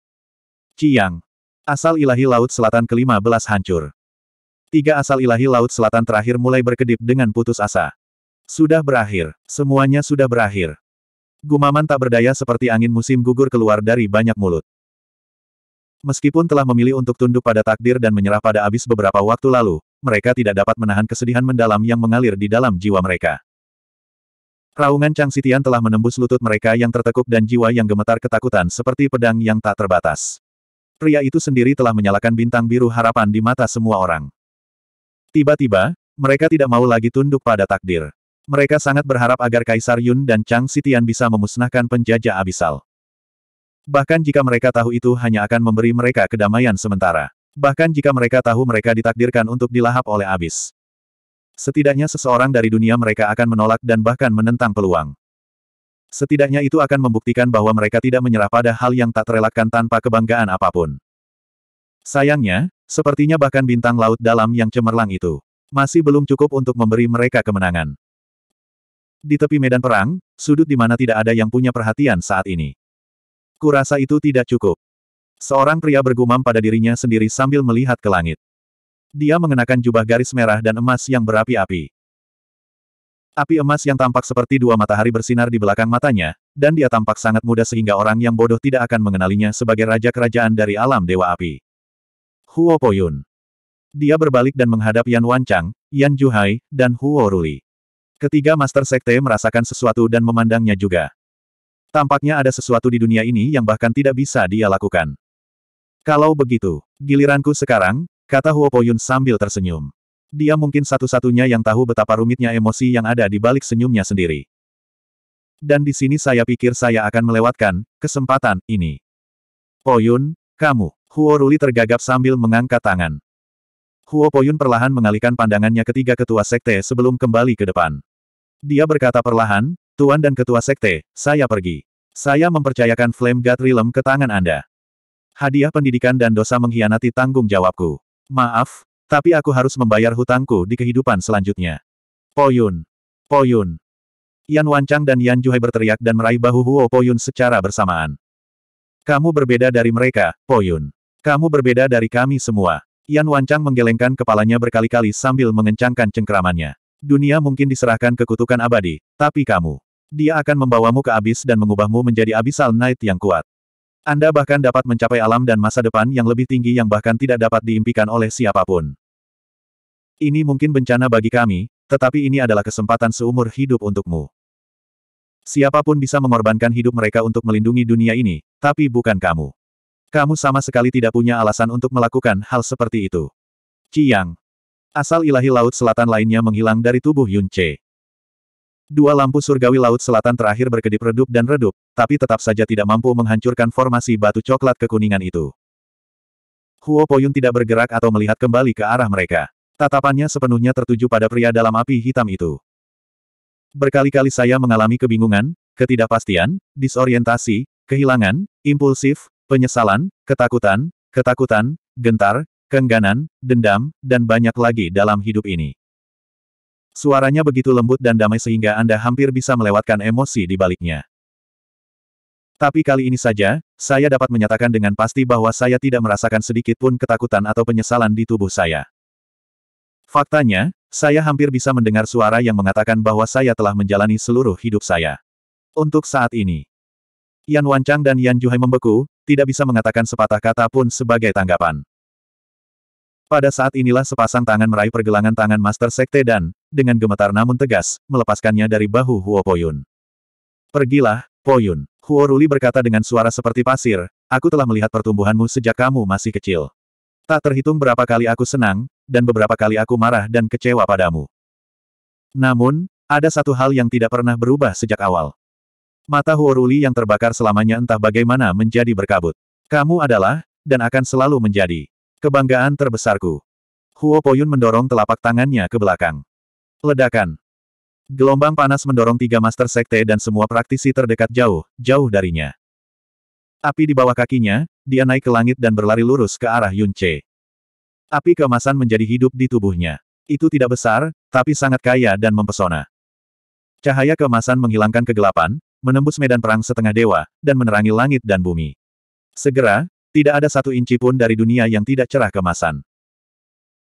Qiang. Asal ilahi Laut Selatan kelima belas hancur. Tiga asal ilahi Laut Selatan terakhir mulai berkedip dengan putus asa. Sudah berakhir, semuanya sudah berakhir. Gumaman tak berdaya seperti angin musim gugur keluar dari banyak mulut. Meskipun telah memilih untuk tunduk pada takdir dan menyerah pada abis beberapa waktu lalu, mereka tidak dapat menahan kesedihan mendalam yang mengalir di dalam jiwa mereka. Raungan Chang Sitian telah menembus lutut mereka yang tertekuk dan jiwa yang gemetar ketakutan seperti pedang yang tak terbatas pria itu sendiri telah menyalakan bintang biru harapan di mata semua orang. Tiba-tiba, mereka tidak mau lagi tunduk pada takdir. Mereka sangat berharap agar Kaisar Yun dan Chang Sitian bisa memusnahkan penjajah abisal. Bahkan jika mereka tahu itu hanya akan memberi mereka kedamaian sementara. Bahkan jika mereka tahu mereka ditakdirkan untuk dilahap oleh abis. Setidaknya seseorang dari dunia mereka akan menolak dan bahkan menentang peluang. Setidaknya itu akan membuktikan bahwa mereka tidak menyerah pada hal yang tak terelakkan tanpa kebanggaan apapun. Sayangnya, sepertinya bahkan bintang laut dalam yang cemerlang itu masih belum cukup untuk memberi mereka kemenangan. Di tepi medan perang, sudut di mana tidak ada yang punya perhatian saat ini. Kurasa itu tidak cukup. Seorang pria bergumam pada dirinya sendiri sambil melihat ke langit. Dia mengenakan jubah garis merah dan emas yang berapi-api. Api emas yang tampak seperti dua matahari bersinar di belakang matanya, dan dia tampak sangat muda sehingga orang yang bodoh tidak akan mengenalinya sebagai raja kerajaan dari alam Dewa Api. Huo Poyun. Dia berbalik dan menghadap Yan Wanchang, Yan Juhai, dan Huo Ruli. Ketiga Master Sekte merasakan sesuatu dan memandangnya juga. Tampaknya ada sesuatu di dunia ini yang bahkan tidak bisa dia lakukan. Kalau begitu, giliranku sekarang, kata Huo Poyun sambil tersenyum. Dia mungkin satu-satunya yang tahu betapa rumitnya emosi yang ada di balik senyumnya sendiri. Dan di sini saya pikir saya akan melewatkan kesempatan ini. Poyun, oh kamu. Huo Ruli tergagap sambil mengangkat tangan. Huo Poyun perlahan mengalihkan pandangannya ketiga ketua sekte sebelum kembali ke depan. Dia berkata perlahan, Tuan dan ketua sekte, saya pergi. Saya mempercayakan Flame God Realm ke tangan Anda. Hadiah pendidikan dan dosa mengkhianati tanggung jawabku. Maaf, tapi aku harus membayar hutangku di kehidupan selanjutnya. Poyun. Poyun. Yan Wancang dan Yan Juhai berteriak dan meraih bahu Huo Poyun secara bersamaan. Kamu berbeda dari mereka, Poyun. Kamu berbeda dari kami semua. Yan Wancang menggelengkan kepalanya berkali-kali sambil mengencangkan cengkeramannya. Dunia mungkin diserahkan ke kutukan abadi, tapi kamu. Dia akan membawamu ke abis dan mengubahmu menjadi abisal knight yang kuat. Anda bahkan dapat mencapai alam dan masa depan yang lebih tinggi yang bahkan tidak dapat diimpikan oleh siapapun. Ini mungkin bencana bagi kami, tetapi ini adalah kesempatan seumur hidup untukmu. Siapapun bisa mengorbankan hidup mereka untuk melindungi dunia ini, tapi bukan kamu. Kamu sama sekali tidak punya alasan untuk melakukan hal seperti itu. Ciyang. Asal ilahi laut selatan lainnya menghilang dari tubuh Yun Che. Dua lampu surgawi laut selatan terakhir berkedip redup dan redup, tapi tetap saja tidak mampu menghancurkan formasi batu coklat kekuningan itu. Huo Poyun tidak bergerak atau melihat kembali ke arah mereka. Tatapannya sepenuhnya tertuju pada pria dalam api hitam itu. Berkali-kali saya mengalami kebingungan, ketidakpastian, disorientasi, kehilangan, impulsif, penyesalan, ketakutan, ketakutan, gentar, kengganan, dendam, dan banyak lagi dalam hidup ini. Suaranya begitu lembut dan damai sehingga Anda hampir bisa melewatkan emosi di baliknya. Tapi kali ini saja, saya dapat menyatakan dengan pasti bahwa saya tidak merasakan sedikit pun ketakutan atau penyesalan di tubuh saya. Faktanya, saya hampir bisa mendengar suara yang mengatakan bahwa saya telah menjalani seluruh hidup saya. Untuk saat ini, Yan Wancang dan Yan Juhai membeku, tidak bisa mengatakan sepatah kata pun sebagai tanggapan. Pada saat inilah sepasang tangan meraih pergelangan tangan Master Sekte dan, dengan gemetar namun tegas, melepaskannya dari bahu Huo Poyun. Pergilah, Poyun. Huo Ruli berkata dengan suara seperti pasir, aku telah melihat pertumbuhanmu sejak kamu masih kecil. Tak terhitung berapa kali aku senang, dan beberapa kali aku marah dan kecewa padamu. Namun, ada satu hal yang tidak pernah berubah sejak awal. Mata Huoruli yang terbakar selamanya entah bagaimana menjadi berkabut. Kamu adalah, dan akan selalu menjadi, kebanggaan terbesarku. Huo Poyun mendorong telapak tangannya ke belakang. Ledakan. Gelombang panas mendorong tiga master sekte dan semua praktisi terdekat jauh, jauh darinya. Api di bawah kakinya, dia naik ke langit dan berlari lurus ke arah Yunche. Api keemasan menjadi hidup di tubuhnya. Itu tidak besar, tapi sangat kaya dan mempesona. Cahaya keemasan menghilangkan kegelapan, menembus medan perang setengah dewa, dan menerangi langit dan bumi. Segera, tidak ada satu inci pun dari dunia yang tidak cerah kemasan.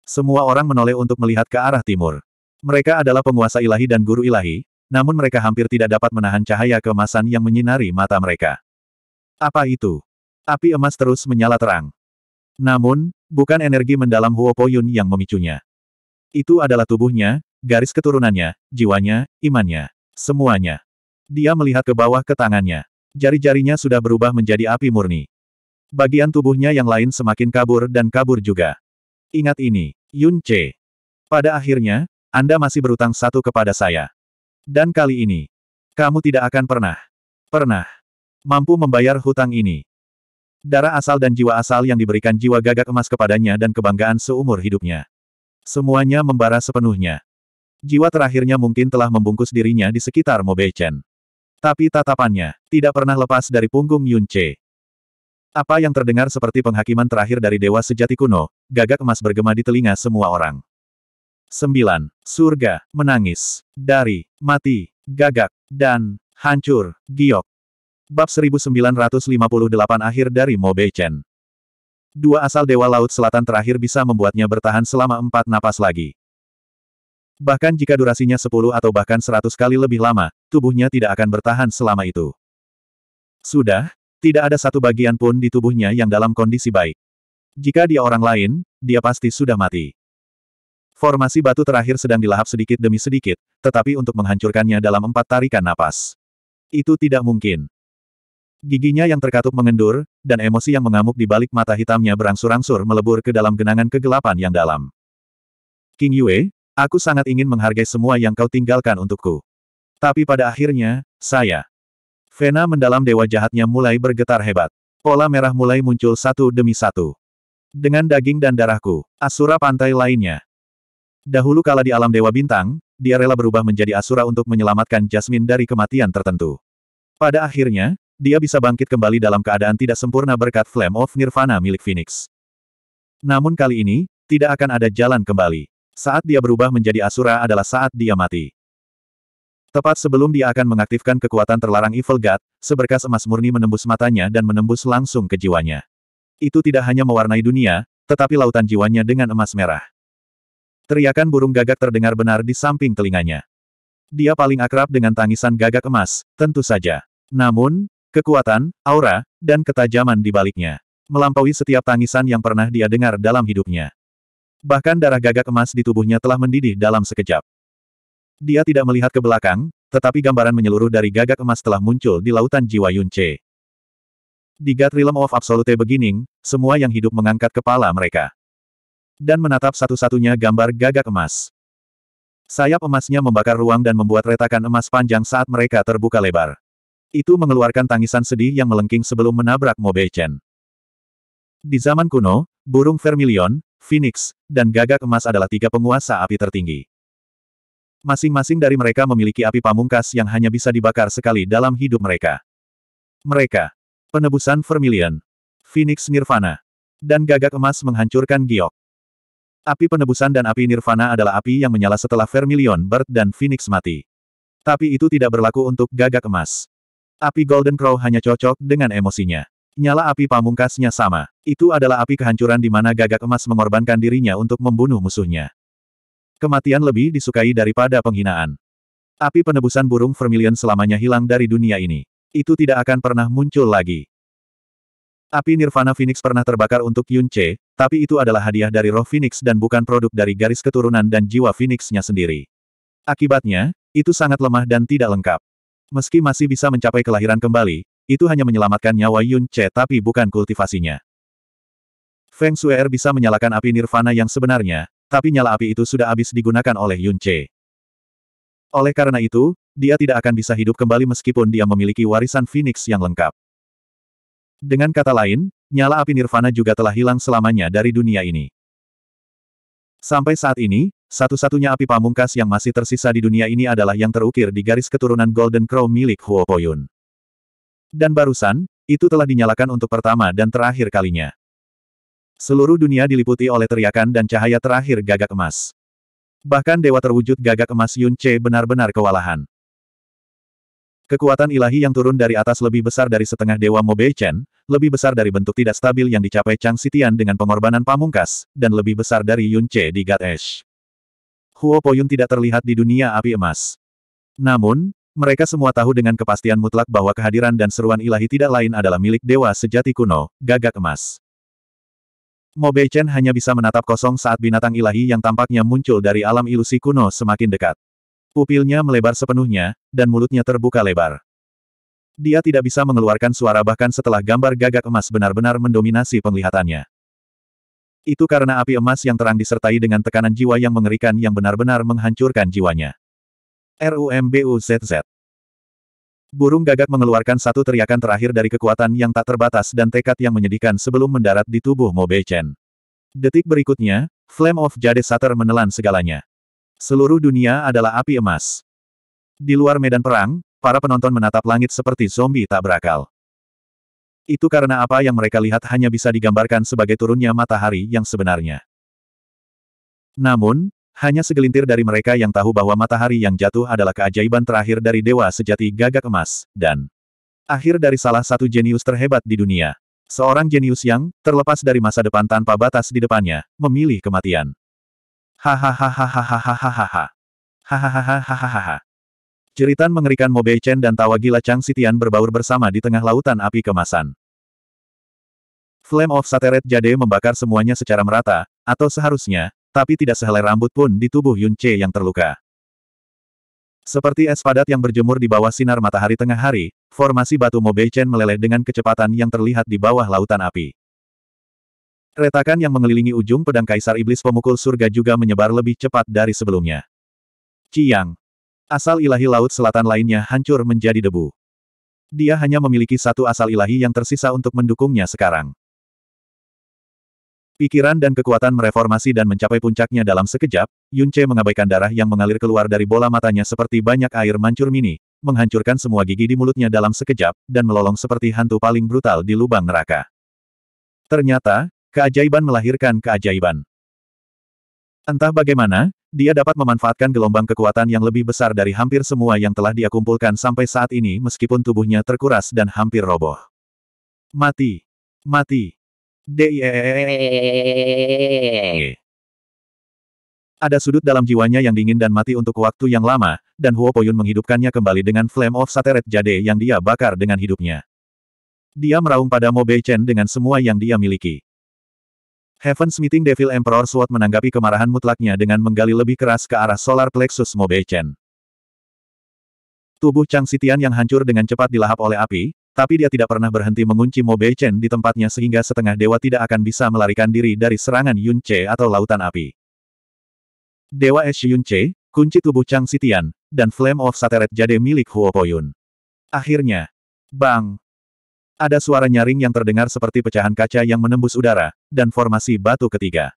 Semua orang menoleh untuk melihat ke arah timur. Mereka adalah penguasa ilahi dan guru ilahi, namun mereka hampir tidak dapat menahan cahaya kemasan yang menyinari mata mereka. Apa itu? Api emas terus menyala terang. Namun, bukan energi mendalam Huo Poyun yang memicunya. Itu adalah tubuhnya, garis keturunannya, jiwanya, imannya, semuanya. Dia melihat ke bawah ke tangannya. Jari-jarinya sudah berubah menjadi api murni. Bagian tubuhnya yang lain semakin kabur dan kabur juga. Ingat ini, Yun Che. Pada akhirnya, Anda masih berutang satu kepada saya. Dan kali ini, kamu tidak akan pernah, pernah mampu membayar hutang ini. Darah asal dan jiwa asal yang diberikan jiwa gagak emas kepadanya dan kebanggaan seumur hidupnya. Semuanya membara sepenuhnya. Jiwa terakhirnya mungkin telah membungkus dirinya di sekitar Mobechen. Tapi tatapannya, tidak pernah lepas dari punggung Yun Che. Apa yang terdengar seperti penghakiman terakhir dari Dewa Sejati Kuno, gagak emas bergema di telinga semua orang. 9. Surga, menangis. Dari, mati, gagak, dan, hancur, giok. Bab 1958 Akhir dari Mo Bei Chen. Dua asal Dewa Laut Selatan terakhir bisa membuatnya bertahan selama empat napas lagi. Bahkan jika durasinya sepuluh atau bahkan seratus kali lebih lama, tubuhnya tidak akan bertahan selama itu. Sudah, tidak ada satu bagian pun di tubuhnya yang dalam kondisi baik. Jika dia orang lain, dia pasti sudah mati. Formasi batu terakhir sedang dilahap sedikit demi sedikit, tetapi untuk menghancurkannya dalam empat tarikan napas. Itu tidak mungkin. Giginya yang terkatup mengendur, dan emosi yang mengamuk di balik mata hitamnya berangsur-angsur melebur ke dalam genangan kegelapan yang dalam. King Yue, aku sangat ingin menghargai semua yang kau tinggalkan untukku. Tapi pada akhirnya, saya. Vena mendalam dewa jahatnya mulai bergetar hebat. Pola merah mulai muncul satu demi satu. Dengan daging dan darahku, asura pantai lainnya. Dahulu kala di alam dewa bintang, dia rela berubah menjadi asura untuk menyelamatkan Jasmine dari kematian tertentu. Pada akhirnya, dia bisa bangkit kembali dalam keadaan tidak sempurna berkat Flame of Nirvana milik Phoenix. Namun kali ini, tidak akan ada jalan kembali. Saat dia berubah menjadi Asura adalah saat dia mati. Tepat sebelum dia akan mengaktifkan kekuatan terlarang Evil God, seberkas emas murni menembus matanya dan menembus langsung ke jiwanya. Itu tidak hanya mewarnai dunia, tetapi lautan jiwanya dengan emas merah. Teriakan burung gagak terdengar benar di samping telinganya. Dia paling akrab dengan tangisan gagak emas, tentu saja. Namun, Kekuatan, aura, dan ketajaman di baliknya. Melampaui setiap tangisan yang pernah dia dengar dalam hidupnya. Bahkan darah gagak emas di tubuhnya telah mendidih dalam sekejap. Dia tidak melihat ke belakang, tetapi gambaran menyeluruh dari gagak emas telah muncul di lautan jiwa Yunce. Di God Realm of Absolute Beginning, semua yang hidup mengangkat kepala mereka. Dan menatap satu-satunya gambar gagak emas. Sayap emasnya membakar ruang dan membuat retakan emas panjang saat mereka terbuka lebar. Itu mengeluarkan tangisan sedih yang melengking sebelum menabrak Mobe Chen. Di zaman kuno, burung vermilion, phoenix, dan gagak emas adalah tiga penguasa api tertinggi. Masing-masing dari mereka memiliki api pamungkas yang hanya bisa dibakar sekali dalam hidup mereka. Mereka, penebusan vermilion, phoenix nirvana, dan gagak emas menghancurkan giok. Api penebusan dan api nirvana adalah api yang menyala setelah vermilion bird dan phoenix mati. Tapi itu tidak berlaku untuk gagak emas. Api Golden Crow hanya cocok dengan emosinya. Nyala api pamungkasnya sama. Itu adalah api kehancuran di mana gagak emas mengorbankan dirinya untuk membunuh musuhnya. Kematian lebih disukai daripada penghinaan. Api penebusan burung vermilion selamanya hilang dari dunia ini. Itu tidak akan pernah muncul lagi. Api Nirvana Phoenix pernah terbakar untuk Yun Che, tapi itu adalah hadiah dari roh Phoenix dan bukan produk dari garis keturunan dan jiwa Phoenixnya sendiri. Akibatnya, itu sangat lemah dan tidak lengkap. Meski masih bisa mencapai kelahiran kembali, itu hanya menyelamatkan nyawa Yun Che tapi bukan kultivasinya. Feng Su'er bisa menyalakan api nirvana yang sebenarnya, tapi nyala api itu sudah habis digunakan oleh Yun Che. Oleh karena itu, dia tidak akan bisa hidup kembali meskipun dia memiliki warisan Phoenix yang lengkap. Dengan kata lain, nyala api nirvana juga telah hilang selamanya dari dunia ini. Sampai saat ini, satu-satunya api pamungkas yang masih tersisa di dunia ini adalah yang terukir di garis keturunan Golden Crow milik Huo Poyun. Dan barusan, itu telah dinyalakan untuk pertama dan terakhir kalinya. Seluruh dunia diliputi oleh teriakan dan cahaya terakhir gagak emas. Bahkan dewa terwujud gagak emas Yun Che benar-benar kewalahan. Kekuatan ilahi yang turun dari atas lebih besar dari setengah Dewa Bei Chen, lebih besar dari bentuk tidak stabil yang dicapai Chang Sitian dengan pengorbanan pamungkas, dan lebih besar dari Yun Che di God Ash. Huo Poyun tidak terlihat di dunia api emas. Namun, mereka semua tahu dengan kepastian mutlak bahwa kehadiran dan seruan ilahi tidak lain adalah milik dewa sejati kuno, gagak emas. Bei Chen hanya bisa menatap kosong saat binatang ilahi yang tampaknya muncul dari alam ilusi kuno semakin dekat. Pupilnya melebar sepenuhnya, dan mulutnya terbuka lebar. Dia tidak bisa mengeluarkan suara bahkan setelah gambar gagak emas benar-benar mendominasi penglihatannya. Itu karena api emas yang terang disertai dengan tekanan jiwa yang mengerikan yang benar-benar menghancurkan jiwanya. RUMBUZZ Burung gagak mengeluarkan satu teriakan terakhir dari kekuatan yang tak terbatas dan tekad yang menyedihkan sebelum mendarat di tubuh Mo Beichen. Detik berikutnya, Flame of Jade Sater menelan segalanya. Seluruh dunia adalah api emas. Di luar medan perang, para penonton menatap langit seperti zombie tak berakal. Itu karena apa yang mereka lihat hanya bisa digambarkan sebagai turunnya matahari yang sebenarnya. Namun, hanya segelintir dari mereka yang tahu bahwa matahari yang jatuh adalah keajaiban terakhir dari dewa sejati gagak emas, dan akhir dari salah satu jenius terhebat di dunia. Seorang jenius yang, terlepas dari masa depan tanpa batas di depannya, memilih kematian. Hahaha. Jeritan mengerikan Mo Bei Chen dan tawa gila Chang Sitian berbaur bersama di tengah lautan api kemasan. Flame of Sateret Jade membakar semuanya secara merata, atau seharusnya, tapi tidak sehelai rambut pun di tubuh Yun Che yang terluka. Seperti es padat yang berjemur di bawah sinar matahari tengah hari, formasi batu Mo Bei Chen meleleh dengan kecepatan yang terlihat di bawah lautan api. Retakan yang mengelilingi ujung pedang Kaisar Iblis Pemukul Surga juga menyebar lebih cepat dari sebelumnya. Ciyang, Asal ilahi Laut Selatan lainnya hancur menjadi debu. Dia hanya memiliki satu asal ilahi yang tersisa untuk mendukungnya sekarang. Pikiran dan kekuatan mereformasi dan mencapai puncaknya dalam sekejap, Yunce mengabaikan darah yang mengalir keluar dari bola matanya seperti banyak air mancur mini, menghancurkan semua gigi di mulutnya dalam sekejap, dan melolong seperti hantu paling brutal di lubang neraka. Ternyata, keajaiban melahirkan keajaiban. Entah bagaimana, dia dapat memanfaatkan gelombang kekuatan yang lebih besar dari hampir semua yang telah dia kumpulkan sampai saat ini meskipun tubuhnya terkuras dan hampir roboh. Mati. Mati. D Ada sudut dalam jiwanya yang dingin dan mati untuk waktu yang lama, dan Huo Poyun menghidupkannya kembali dengan Flame of Sateret Jade yang dia bakar dengan hidupnya. Dia meraung pada Mo Bei Chen dengan semua yang dia miliki. Heaven's Meeting Devil Emperor Sword menanggapi kemarahan mutlaknya dengan menggali lebih keras ke arah Solar Plexus Mobei Chen. Tubuh Chang Sitian yang hancur dengan cepat dilahap oleh api, tapi dia tidak pernah berhenti mengunci Mobei Chen di tempatnya sehingga setengah dewa tidak akan bisa melarikan diri dari serangan Yun Che atau lautan api. Dewa Es Yun Che, kunci tubuh Chang Sitian, dan Flame of Sateret Jade milik Huo Poyun. Akhirnya, bang! Ada suara nyaring yang terdengar seperti pecahan kaca yang menembus udara, dan formasi batu ketiga.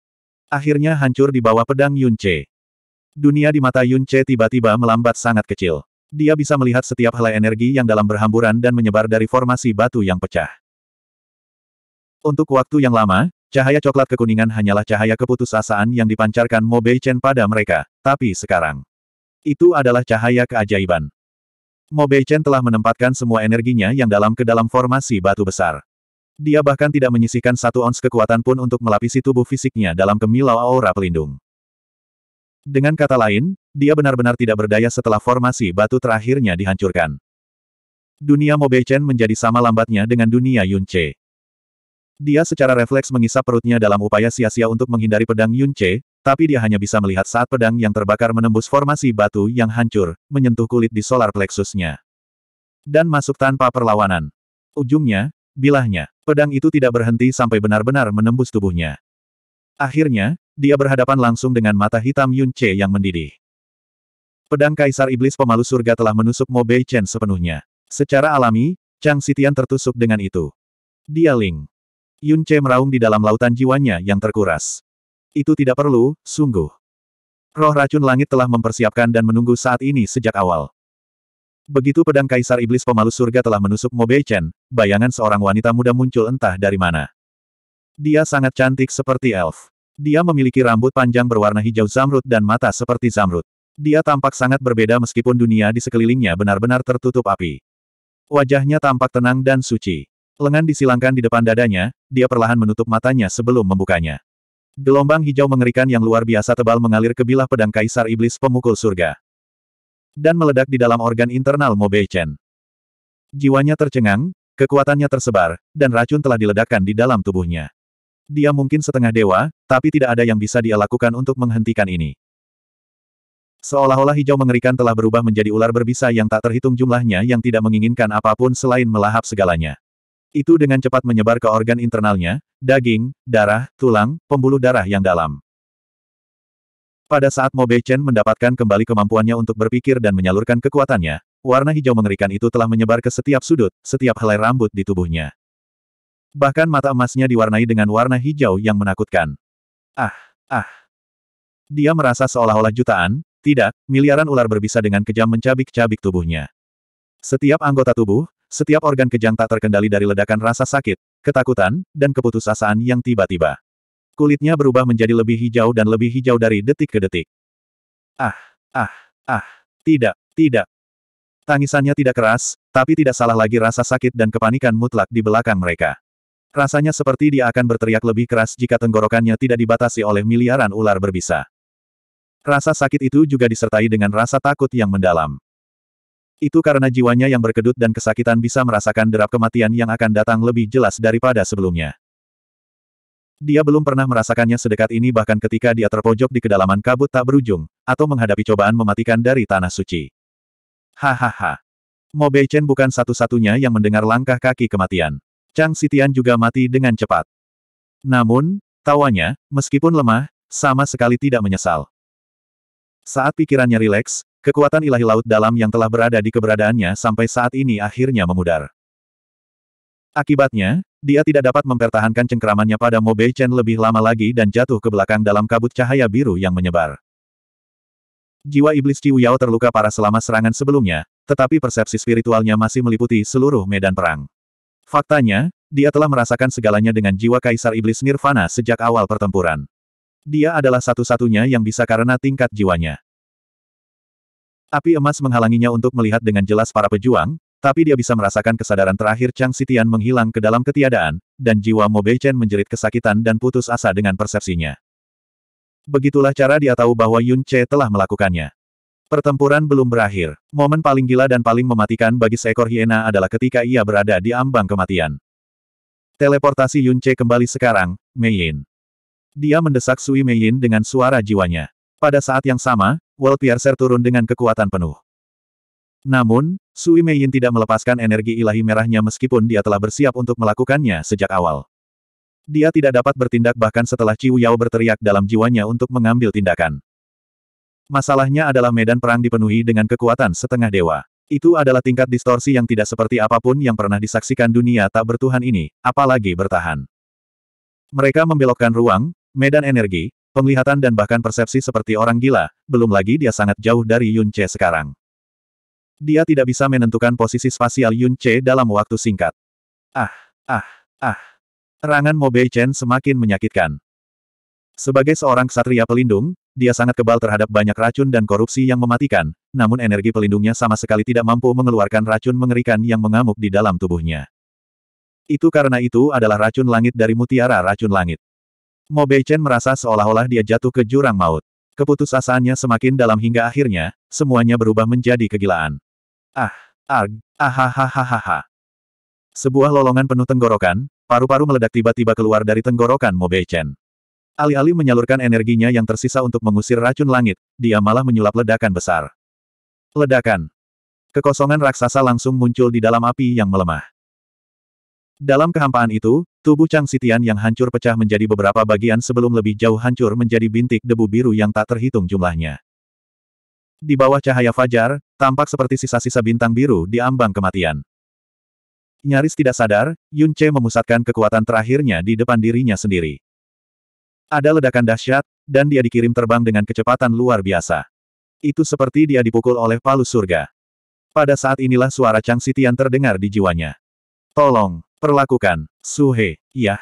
Akhirnya hancur di bawah pedang Yun Che. Dunia di mata Yun Che tiba-tiba melambat sangat kecil. Dia bisa melihat setiap helai energi yang dalam berhamburan dan menyebar dari formasi batu yang pecah. Untuk waktu yang lama, cahaya coklat kekuningan hanyalah cahaya keputusasaan yang dipancarkan Mo Bei Chen pada mereka, tapi sekarang. Itu adalah cahaya keajaiban. Mo Chen telah menempatkan semua energinya yang dalam ke dalam formasi batu besar. Dia bahkan tidak menyisihkan satu ons kekuatan pun untuk melapisi tubuh fisiknya dalam kemilau aura pelindung. Dengan kata lain, dia benar-benar tidak berdaya setelah formasi batu terakhirnya dihancurkan. Dunia Mo Chen menjadi sama lambatnya dengan dunia Yun Yunche. Dia secara refleks mengisap perutnya dalam upaya sia-sia untuk menghindari pedang Yun Yunche, tapi dia hanya bisa melihat saat pedang yang terbakar menembus formasi batu yang hancur, menyentuh kulit di solar plexusnya. Dan masuk tanpa perlawanan. Ujungnya, bilahnya, pedang itu tidak berhenti sampai benar-benar menembus tubuhnya. Akhirnya, dia berhadapan langsung dengan mata hitam Yun Che yang mendidih. Pedang Kaisar Iblis Pemalu Surga telah menusuk Mo Bei Chen sepenuhnya. Secara alami, Chang Sitian tertusuk dengan itu. Dia Ling. Yun Che meraung di dalam lautan jiwanya yang terkuras. Itu tidak perlu, sungguh. Roh racun langit telah mempersiapkan dan menunggu saat ini sejak awal. Begitu pedang Kaisar Iblis pemalu Surga telah menusuk Bei Chen, bayangan seorang wanita muda muncul entah dari mana. Dia sangat cantik seperti elf. Dia memiliki rambut panjang berwarna hijau zamrud dan mata seperti zamrud. Dia tampak sangat berbeda meskipun dunia di sekelilingnya benar-benar tertutup api. Wajahnya tampak tenang dan suci. Lengan disilangkan di depan dadanya, dia perlahan menutup matanya sebelum membukanya. Gelombang hijau mengerikan yang luar biasa tebal mengalir ke bilah pedang Kaisar Iblis Pemukul Surga. Dan meledak di dalam organ internal Mo Beichen. Jiwanya tercengang, kekuatannya tersebar, dan racun telah diledakkan di dalam tubuhnya. Dia mungkin setengah dewa, tapi tidak ada yang bisa dia lakukan untuk menghentikan ini. Seolah-olah hijau mengerikan telah berubah menjadi ular berbisa yang tak terhitung jumlahnya yang tidak menginginkan apapun selain melahap segalanya. Itu dengan cepat menyebar ke organ internalnya, daging, darah, tulang, pembuluh darah yang dalam. Pada saat Mo Bechen mendapatkan kembali kemampuannya untuk berpikir dan menyalurkan kekuatannya, warna hijau mengerikan itu telah menyebar ke setiap sudut, setiap helai rambut di tubuhnya. Bahkan mata emasnya diwarnai dengan warna hijau yang menakutkan. Ah, ah. Dia merasa seolah-olah jutaan, tidak, miliaran ular berbisa dengan kejam mencabik-cabik tubuhnya. Setiap anggota tubuh, setiap organ kejang tak terkendali dari ledakan rasa sakit, ketakutan, dan keputusasaan yang tiba-tiba. Kulitnya berubah menjadi lebih hijau dan lebih hijau dari detik ke detik. Ah, ah, ah, tidak, tidak. Tangisannya tidak keras, tapi tidak salah lagi rasa sakit dan kepanikan mutlak di belakang mereka. Rasanya seperti dia akan berteriak lebih keras jika tenggorokannya tidak dibatasi oleh miliaran ular berbisa. Rasa sakit itu juga disertai dengan rasa takut yang mendalam. Itu karena jiwanya yang berkedut dan kesakitan bisa merasakan derap kematian yang akan datang lebih jelas daripada sebelumnya. Dia belum pernah merasakannya sedekat ini bahkan ketika dia terpojok di kedalaman kabut tak berujung, atau menghadapi cobaan mematikan dari tanah suci. Hahaha. Mo Chen bukan satu-satunya yang mendengar langkah kaki kematian. Chang Sitian juga mati dengan cepat. Namun, tawanya, meskipun lemah, sama sekali tidak menyesal. Saat pikirannya rileks, Kekuatan ilahi laut dalam yang telah berada di keberadaannya sampai saat ini akhirnya memudar. Akibatnya, dia tidak dapat mempertahankan cengkeramannya pada Mo Chen lebih lama lagi dan jatuh ke belakang dalam kabut cahaya biru yang menyebar. Jiwa iblis Ciu Yao terluka parah selama serangan sebelumnya, tetapi persepsi spiritualnya masih meliputi seluruh medan perang. Faktanya, dia telah merasakan segalanya dengan jiwa Kaisar Iblis Nirvana sejak awal pertempuran. Dia adalah satu-satunya yang bisa karena tingkat jiwanya. Api emas menghalanginya untuk melihat dengan jelas para pejuang, tapi dia bisa merasakan kesadaran terakhir Chang Sitian menghilang ke dalam ketiadaan, dan jiwa Mo Beichen menjerit kesakitan dan putus asa dengan persepsinya. Begitulah cara dia tahu bahwa Yun Che telah melakukannya. Pertempuran belum berakhir. Momen paling gila dan paling mematikan bagi seekor hiena adalah ketika ia berada di ambang kematian. Teleportasi Yun Che kembali sekarang, Mei Yin. Dia mendesak Sui Mei Yin dengan suara jiwanya. Pada saat yang sama, World Piercer turun dengan kekuatan penuh. Namun, Sui Yin tidak melepaskan energi ilahi merahnya meskipun dia telah bersiap untuk melakukannya sejak awal. Dia tidak dapat bertindak bahkan setelah Ciu Yao berteriak dalam jiwanya untuk mengambil tindakan. Masalahnya adalah medan perang dipenuhi dengan kekuatan setengah dewa. Itu adalah tingkat distorsi yang tidak seperti apapun yang pernah disaksikan dunia tak bertuhan ini, apalagi bertahan. Mereka membelokkan ruang, medan energi, penglihatan dan bahkan persepsi seperti orang gila, belum lagi dia sangat jauh dari Yun Che sekarang. Dia tidak bisa menentukan posisi spasial Yun Che dalam waktu singkat. Ah, ah, ah. Rangan Bei Chen semakin menyakitkan. Sebagai seorang ksatria pelindung, dia sangat kebal terhadap banyak racun dan korupsi yang mematikan, namun energi pelindungnya sama sekali tidak mampu mengeluarkan racun mengerikan yang mengamuk di dalam tubuhnya. Itu karena itu adalah racun langit dari mutiara racun langit. Mo Beichen merasa seolah-olah dia jatuh ke jurang maut. Keputusasaannya semakin dalam hingga akhirnya, semuanya berubah menjadi kegilaan. Ah, arg, ahahahaha. Sebuah lolongan penuh tenggorokan, paru-paru meledak tiba-tiba keluar dari tenggorokan Mo Beichen. Alih-alih menyalurkan energinya yang tersisa untuk mengusir racun langit, dia malah menyulap ledakan besar. Ledakan. Kekosongan raksasa langsung muncul di dalam api yang melemah. Dalam kehampaan itu, tubuh Chang Sitian yang hancur pecah menjadi beberapa bagian sebelum lebih jauh hancur menjadi bintik debu biru yang tak terhitung jumlahnya. Di bawah cahaya fajar, tampak seperti sisa-sisa bintang biru di ambang kematian. Nyaris tidak sadar, Yun Che memusatkan kekuatan terakhirnya di depan dirinya sendiri. Ada ledakan dahsyat, dan dia dikirim terbang dengan kecepatan luar biasa. Itu seperti dia dipukul oleh palu surga. Pada saat inilah suara Chang Sitian terdengar di jiwanya. Tolong! Perlakukan, Suhe, yah.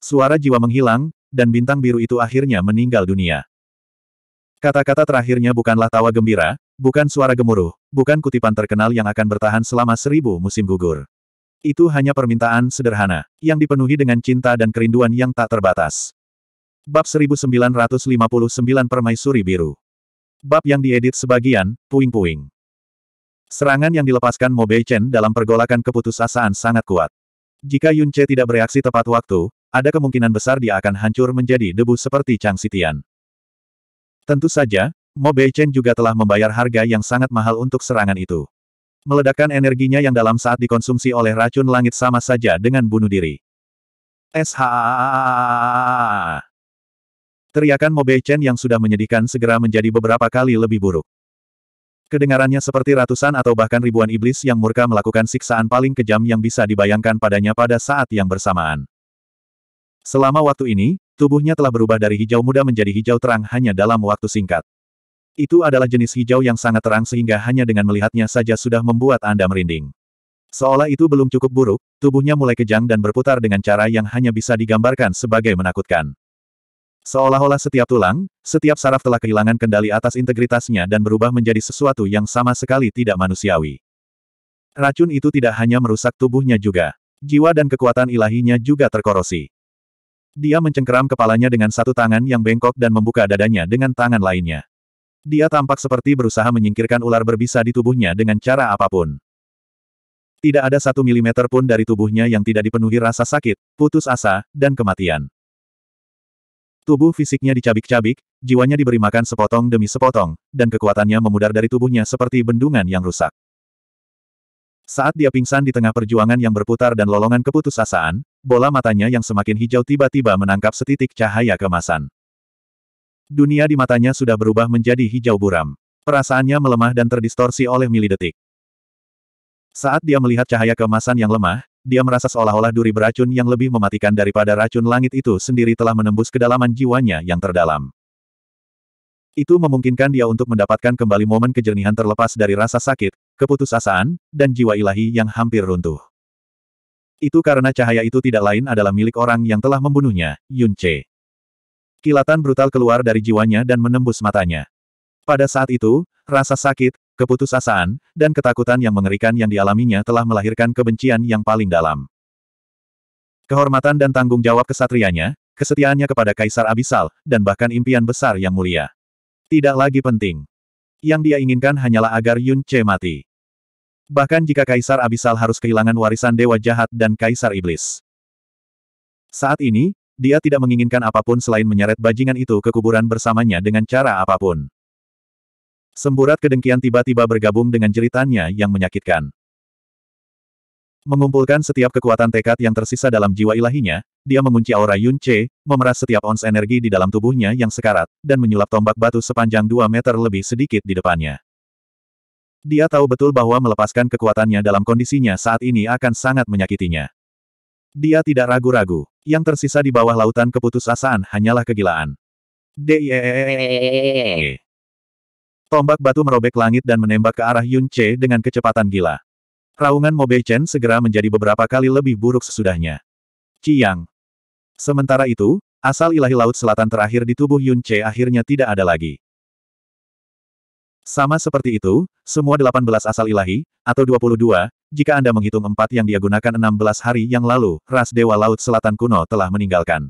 Suara jiwa menghilang, dan bintang biru itu akhirnya meninggal dunia. Kata-kata terakhirnya bukanlah tawa gembira, bukan suara gemuruh, bukan kutipan terkenal yang akan bertahan selama seribu musim gugur. Itu hanya permintaan sederhana, yang dipenuhi dengan cinta dan kerinduan yang tak terbatas. Bab 1959 Permaisuri Biru Bab yang diedit sebagian, puing-puing. Serangan yang dilepaskan Mo Bei Chen dalam pergolakan keputusasaan sangat kuat. Jika Yun Che tidak bereaksi tepat waktu, ada kemungkinan besar dia akan hancur menjadi debu seperti Chang Sitian. Tentu saja, Mo Bei Chen juga telah membayar harga yang sangat mahal untuk serangan itu. Meledakkan energinya yang dalam saat dikonsumsi oleh racun langit sama saja dengan bunuh diri. SHA Teriakan Mo Bei Chen yang sudah menyedihkan segera menjadi beberapa kali lebih buruk. Kedengarannya seperti ratusan atau bahkan ribuan iblis yang murka melakukan siksaan paling kejam yang bisa dibayangkan padanya pada saat yang bersamaan. Selama waktu ini, tubuhnya telah berubah dari hijau muda menjadi hijau terang hanya dalam waktu singkat. Itu adalah jenis hijau yang sangat terang sehingga hanya dengan melihatnya saja sudah membuat Anda merinding. Seolah itu belum cukup buruk, tubuhnya mulai kejang dan berputar dengan cara yang hanya bisa digambarkan sebagai menakutkan. Seolah-olah setiap tulang, setiap saraf telah kehilangan kendali atas integritasnya dan berubah menjadi sesuatu yang sama sekali tidak manusiawi. Racun itu tidak hanya merusak tubuhnya juga. Jiwa dan kekuatan ilahinya juga terkorosi. Dia mencengkeram kepalanya dengan satu tangan yang bengkok dan membuka dadanya dengan tangan lainnya. Dia tampak seperti berusaha menyingkirkan ular berbisa di tubuhnya dengan cara apapun. Tidak ada satu milimeter pun dari tubuhnya yang tidak dipenuhi rasa sakit, putus asa, dan kematian. Tubuh fisiknya dicabik-cabik, jiwanya diberi makan sepotong demi sepotong, dan kekuatannya memudar dari tubuhnya seperti bendungan yang rusak. Saat dia pingsan di tengah perjuangan yang berputar dan lolongan keputusasaan, bola matanya yang semakin hijau tiba-tiba menangkap setitik cahaya kemasan. Dunia di matanya sudah berubah menjadi hijau buram. Perasaannya melemah dan terdistorsi oleh mili detik. Saat dia melihat cahaya kemasan yang lemah, dia merasa seolah-olah duri beracun yang lebih mematikan daripada racun langit itu sendiri telah menembus kedalaman jiwanya yang terdalam. Itu memungkinkan dia untuk mendapatkan kembali momen kejernihan terlepas dari rasa sakit, keputusasaan, dan jiwa ilahi yang hampir runtuh. Itu karena cahaya itu tidak lain adalah milik orang yang telah membunuhnya, Yun Che. Kilatan brutal keluar dari jiwanya dan menembus matanya. Pada saat itu, rasa sakit, keputusasaan, dan ketakutan yang mengerikan yang dialaminya telah melahirkan kebencian yang paling dalam. Kehormatan dan tanggung jawab kesatrianya, kesetiaannya kepada Kaisar Abisal, dan bahkan impian besar yang mulia. Tidak lagi penting. Yang dia inginkan hanyalah agar Yun Che mati. Bahkan jika Kaisar Abisal harus kehilangan warisan Dewa Jahat dan Kaisar Iblis. Saat ini, dia tidak menginginkan apapun selain menyeret bajingan itu ke kuburan bersamanya dengan cara apapun. Semburat kedengkian tiba-tiba bergabung dengan jeritannya yang menyakitkan. Mengumpulkan setiap kekuatan tekad yang tersisa dalam jiwa ilahinya, dia mengunci aura Yun Che, memeras setiap ons energi di dalam tubuhnya yang sekarat, dan menyulap tombak batu sepanjang 2 meter lebih sedikit di depannya. Dia tahu betul bahwa melepaskan kekuatannya dalam kondisinya saat ini akan sangat menyakitinya. Dia tidak ragu-ragu. Yang tersisa di bawah lautan keputusasaan hanyalah kegilaan. Tombak batu merobek langit dan menembak ke arah Yun Che dengan kecepatan gila. Raungan Mobe Chen segera menjadi beberapa kali lebih buruk sesudahnya. Ciyang. Sementara itu, asal ilahi laut selatan terakhir di tubuh Yun Che akhirnya tidak ada lagi. Sama seperti itu, semua 18 asal ilahi, atau 22, jika Anda menghitung empat yang dia gunakan 16 hari yang lalu, ras Dewa Laut Selatan kuno telah meninggalkan.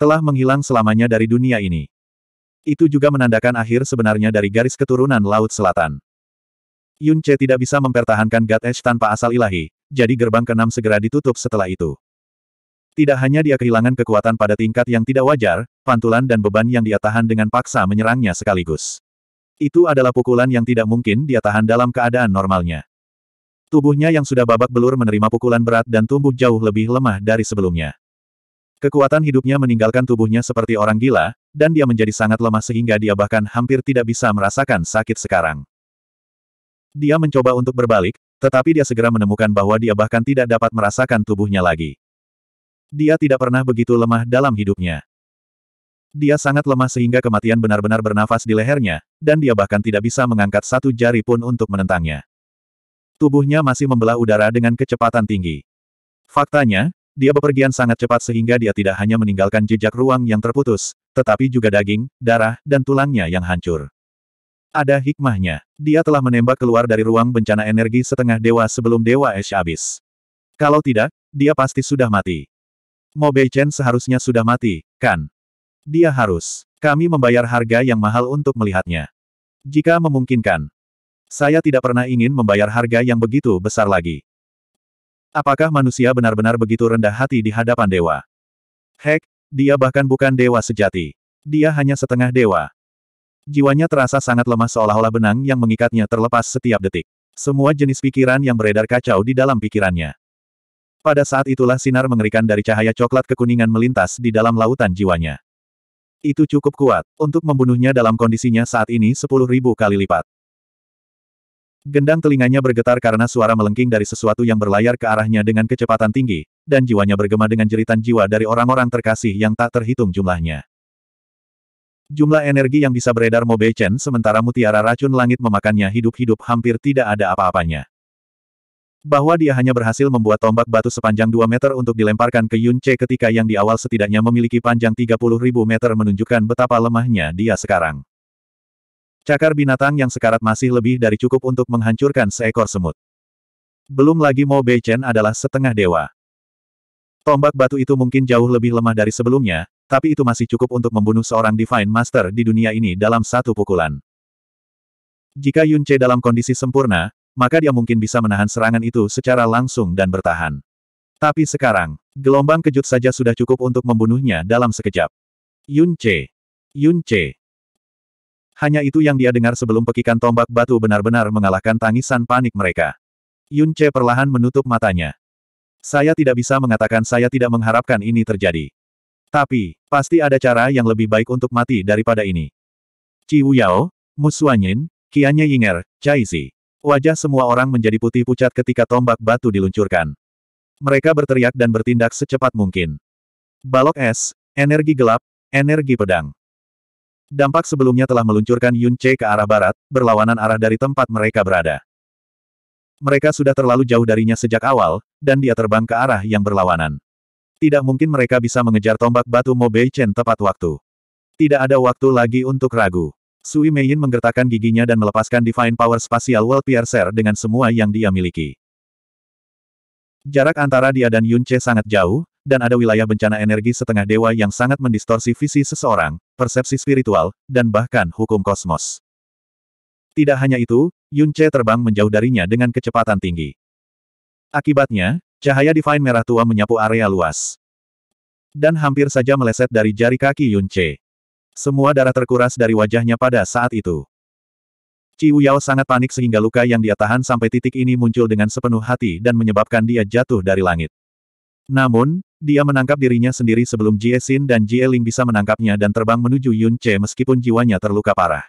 Telah menghilang selamanya dari dunia ini. Itu juga menandakan akhir sebenarnya dari garis keturunan Laut Selatan. Yun Che tidak bisa mempertahankan God Edge tanpa asal ilahi, jadi gerbang keenam segera ditutup setelah itu. Tidak hanya dia kehilangan kekuatan pada tingkat yang tidak wajar, pantulan dan beban yang dia tahan dengan paksa menyerangnya sekaligus. Itu adalah pukulan yang tidak mungkin dia tahan dalam keadaan normalnya. Tubuhnya yang sudah babak belur menerima pukulan berat dan tumbuh jauh lebih lemah dari sebelumnya. Kekuatan hidupnya meninggalkan tubuhnya seperti orang gila, dan dia menjadi sangat lemah sehingga dia bahkan hampir tidak bisa merasakan sakit sekarang. Dia mencoba untuk berbalik, tetapi dia segera menemukan bahwa dia bahkan tidak dapat merasakan tubuhnya lagi. Dia tidak pernah begitu lemah dalam hidupnya. Dia sangat lemah sehingga kematian benar-benar bernafas di lehernya, dan dia bahkan tidak bisa mengangkat satu jari pun untuk menentangnya. Tubuhnya masih membelah udara dengan kecepatan tinggi. Faktanya, dia bepergian sangat cepat sehingga dia tidak hanya meninggalkan jejak ruang yang terputus, tetapi juga daging, darah, dan tulangnya yang hancur. Ada hikmahnya. Dia telah menembak keluar dari ruang bencana energi setengah dewa sebelum dewa es habis. Kalau tidak, dia pasti sudah mati. Bei Chen seharusnya sudah mati, kan? Dia harus. Kami membayar harga yang mahal untuk melihatnya. Jika memungkinkan. Saya tidak pernah ingin membayar harga yang begitu besar lagi. Apakah manusia benar-benar begitu rendah hati di hadapan dewa? Hek, dia bahkan bukan dewa sejati. Dia hanya setengah dewa. Jiwanya terasa sangat lemah seolah-olah benang yang mengikatnya terlepas setiap detik. Semua jenis pikiran yang beredar kacau di dalam pikirannya. Pada saat itulah sinar mengerikan dari cahaya coklat kekuningan melintas di dalam lautan jiwanya. Itu cukup kuat, untuk membunuhnya dalam kondisinya saat ini sepuluh ribu kali lipat. Gendang telinganya bergetar karena suara melengking dari sesuatu yang berlayar ke arahnya dengan kecepatan tinggi, dan jiwanya bergema dengan jeritan jiwa dari orang-orang terkasih yang tak terhitung jumlahnya. Jumlah energi yang bisa beredar Mo Chen sementara mutiara racun langit memakannya hidup-hidup hampir tidak ada apa-apanya. Bahwa dia hanya berhasil membuat tombak batu sepanjang 2 meter untuk dilemparkan ke Yun Che ketika yang di awal setidaknya memiliki panjang 30.000 meter menunjukkan betapa lemahnya dia sekarang. Cakar binatang yang sekarat masih lebih dari cukup untuk menghancurkan seekor semut. Belum lagi Mo Beichen adalah setengah dewa. Tombak batu itu mungkin jauh lebih lemah dari sebelumnya, tapi itu masih cukup untuk membunuh seorang Divine Master di dunia ini dalam satu pukulan. Jika Yun Che dalam kondisi sempurna, maka dia mungkin bisa menahan serangan itu secara langsung dan bertahan. Tapi sekarang, gelombang kejut saja sudah cukup untuk membunuhnya dalam sekejap. Yun Che. Yun Che. Hanya itu yang dia dengar sebelum pekikan tombak batu benar-benar mengalahkan tangisan panik mereka. Yun Che perlahan menutup matanya. Saya tidak bisa mengatakan saya tidak mengharapkan ini terjadi. Tapi, pasti ada cara yang lebih baik untuk mati daripada ini. Ci Mu Musuanyin, Kianye Yinger, Zi. Wajah semua orang menjadi putih pucat ketika tombak batu diluncurkan. Mereka berteriak dan bertindak secepat mungkin. Balok es, energi gelap, energi pedang. Dampak sebelumnya telah meluncurkan Yun Che ke arah barat, berlawanan arah dari tempat mereka berada. Mereka sudah terlalu jauh darinya sejak awal, dan dia terbang ke arah yang berlawanan. Tidak mungkin mereka bisa mengejar tombak batu Mo Bei Chen tepat waktu. Tidak ada waktu lagi untuk ragu. Sui Yin menggertakkan giginya dan melepaskan Divine Power Spasial World Piercer dengan semua yang dia miliki. Jarak antara dia dan Yun Che sangat jauh, dan ada wilayah bencana energi setengah dewa yang sangat mendistorsi visi seseorang, persepsi spiritual, dan bahkan hukum kosmos. Tidak hanya itu, Yun Yunche terbang menjauh darinya dengan kecepatan tinggi. Akibatnya, cahaya Divine Merah Tua menyapu area luas. Dan hampir saja meleset dari jari kaki Yun Yunche. Semua darah terkuras dari wajahnya pada saat itu. Ci Yao sangat panik sehingga luka yang dia tahan sampai titik ini muncul dengan sepenuh hati dan menyebabkan dia jatuh dari langit. Namun, dia menangkap dirinya sendiri sebelum Jie Xin dan Jie Ling bisa menangkapnya dan terbang menuju Yun Che meskipun jiwanya terluka parah.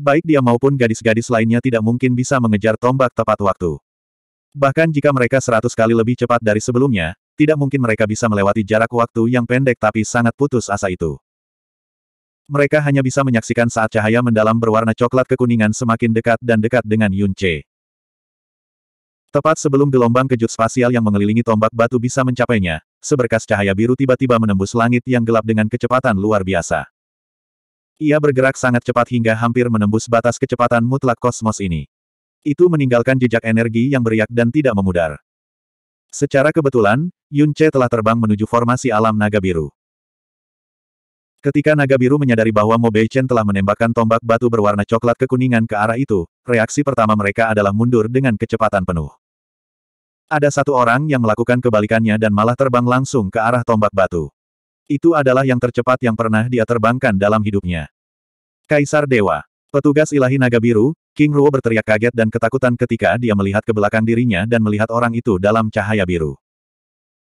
Baik dia maupun gadis-gadis lainnya tidak mungkin bisa mengejar tombak tepat waktu. Bahkan jika mereka seratus kali lebih cepat dari sebelumnya, tidak mungkin mereka bisa melewati jarak waktu yang pendek tapi sangat putus asa itu. Mereka hanya bisa menyaksikan saat cahaya mendalam berwarna coklat kekuningan semakin dekat dan dekat dengan Yun Che. Tepat sebelum gelombang kejut spasial yang mengelilingi tombak batu bisa mencapainya, seberkas cahaya biru tiba-tiba menembus langit yang gelap dengan kecepatan luar biasa. Ia bergerak sangat cepat hingga hampir menembus batas kecepatan mutlak kosmos ini. Itu meninggalkan jejak energi yang beriak dan tidak memudar. Secara kebetulan, Yun Che telah terbang menuju formasi alam naga biru. Ketika naga biru menyadari bahwa Bei Chen telah menembakkan tombak batu berwarna coklat kekuningan ke arah itu, reaksi pertama mereka adalah mundur dengan kecepatan penuh. Ada satu orang yang melakukan kebalikannya dan malah terbang langsung ke arah tombak batu. Itu adalah yang tercepat yang pernah dia terbangkan dalam hidupnya. Kaisar Dewa. Petugas ilahi naga biru, King Ruo berteriak kaget dan ketakutan ketika dia melihat ke belakang dirinya dan melihat orang itu dalam cahaya biru.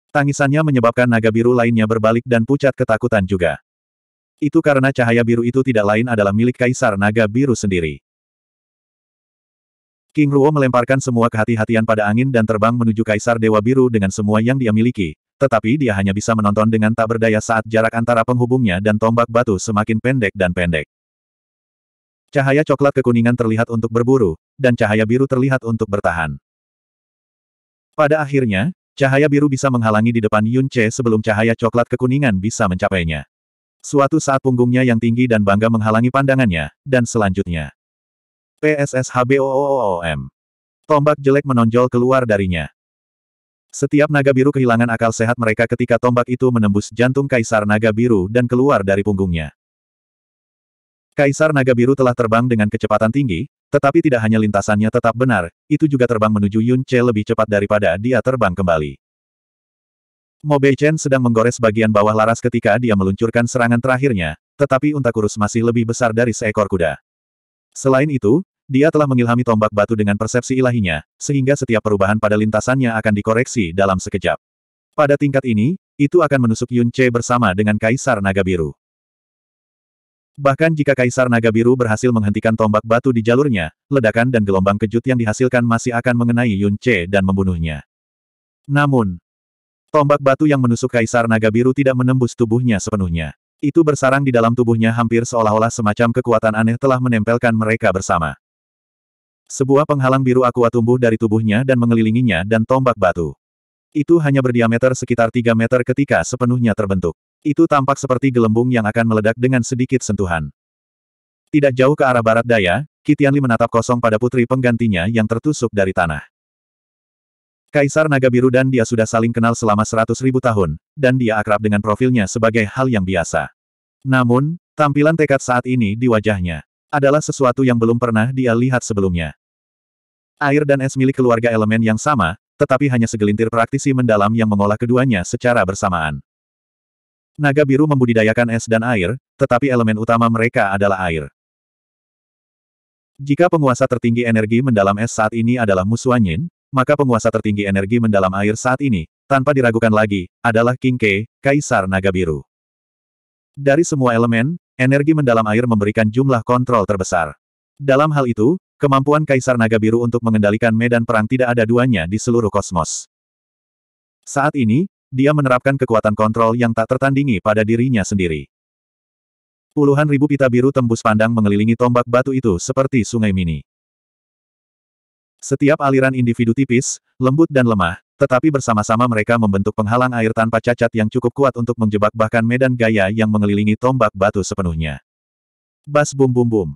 Tangisannya menyebabkan naga biru lainnya berbalik dan pucat ketakutan juga. Itu karena cahaya biru itu tidak lain adalah milik Kaisar Naga Biru sendiri. King Ruo melemparkan semua kehati-hatian pada angin dan terbang menuju Kaisar Dewa Biru dengan semua yang dia miliki, tetapi dia hanya bisa menonton dengan tak berdaya saat jarak antara penghubungnya dan tombak batu semakin pendek dan pendek. Cahaya coklat kekuningan terlihat untuk berburu, dan cahaya biru terlihat untuk bertahan. Pada akhirnya, cahaya biru bisa menghalangi di depan Yun Che sebelum cahaya coklat kekuningan bisa mencapainya. Suatu saat punggungnya yang tinggi dan bangga menghalangi pandangannya, dan selanjutnya. PSSHBOOOM. Tombak jelek menonjol keluar darinya. Setiap naga biru kehilangan akal sehat mereka ketika tombak itu menembus jantung kaisar naga biru dan keluar dari punggungnya. Kaisar naga biru telah terbang dengan kecepatan tinggi, tetapi tidak hanya lintasannya tetap benar, itu juga terbang menuju Yun Che lebih cepat daripada dia terbang kembali. Bei Chen sedang menggores bagian bawah laras ketika dia meluncurkan serangan terakhirnya, tetapi unta kurus masih lebih besar dari seekor kuda. Selain itu, dia telah mengilhami tombak batu dengan persepsi ilahinya, sehingga setiap perubahan pada lintasannya akan dikoreksi dalam sekejap. Pada tingkat ini, itu akan menusuk Yun Che bersama dengan Kaisar Naga Biru. Bahkan jika Kaisar Naga Biru berhasil menghentikan tombak batu di jalurnya, ledakan dan gelombang kejut yang dihasilkan masih akan mengenai Yun Che dan membunuhnya. Namun, tombak batu yang menusuk Kaisar Naga Biru tidak menembus tubuhnya sepenuhnya. Itu bersarang di dalam tubuhnya hampir seolah-olah semacam kekuatan aneh telah menempelkan mereka bersama. Sebuah penghalang biru aqua tumbuh dari tubuhnya dan mengelilinginya dan tombak batu. Itu hanya berdiameter sekitar 3 meter ketika sepenuhnya terbentuk. Itu tampak seperti gelembung yang akan meledak dengan sedikit sentuhan. Tidak jauh ke arah barat daya, Kitianli menatap kosong pada putri penggantinya yang tertusuk dari tanah. Kaisar Naga Biru dan dia sudah saling kenal selama seratus ribu tahun, dan dia akrab dengan profilnya sebagai hal yang biasa. Namun, tampilan tekad saat ini di wajahnya adalah sesuatu yang belum pernah dia lihat sebelumnya. Air dan es milik keluarga elemen yang sama, tetapi hanya segelintir praktisi mendalam yang mengolah keduanya secara bersamaan. Naga biru membudidayakan es dan air, tetapi elemen utama mereka adalah air. Jika penguasa tertinggi energi mendalam es saat ini adalah Musuanyin, maka penguasa tertinggi energi mendalam air saat ini, tanpa diragukan lagi, adalah King K, Kaisar Naga Biru. Dari semua elemen, energi mendalam air memberikan jumlah kontrol terbesar. Dalam hal itu, kemampuan Kaisar Naga Biru untuk mengendalikan medan perang tidak ada duanya di seluruh kosmos. Saat ini, dia menerapkan kekuatan kontrol yang tak tertandingi pada dirinya sendiri. Puluhan ribu pita biru tembus pandang mengelilingi tombak batu itu seperti sungai mini. Setiap aliran individu tipis, lembut dan lemah, tetapi bersama-sama mereka membentuk penghalang air tanpa cacat yang cukup kuat untuk menjebak bahkan medan gaya yang mengelilingi tombak batu sepenuhnya. Bas bum bum bum.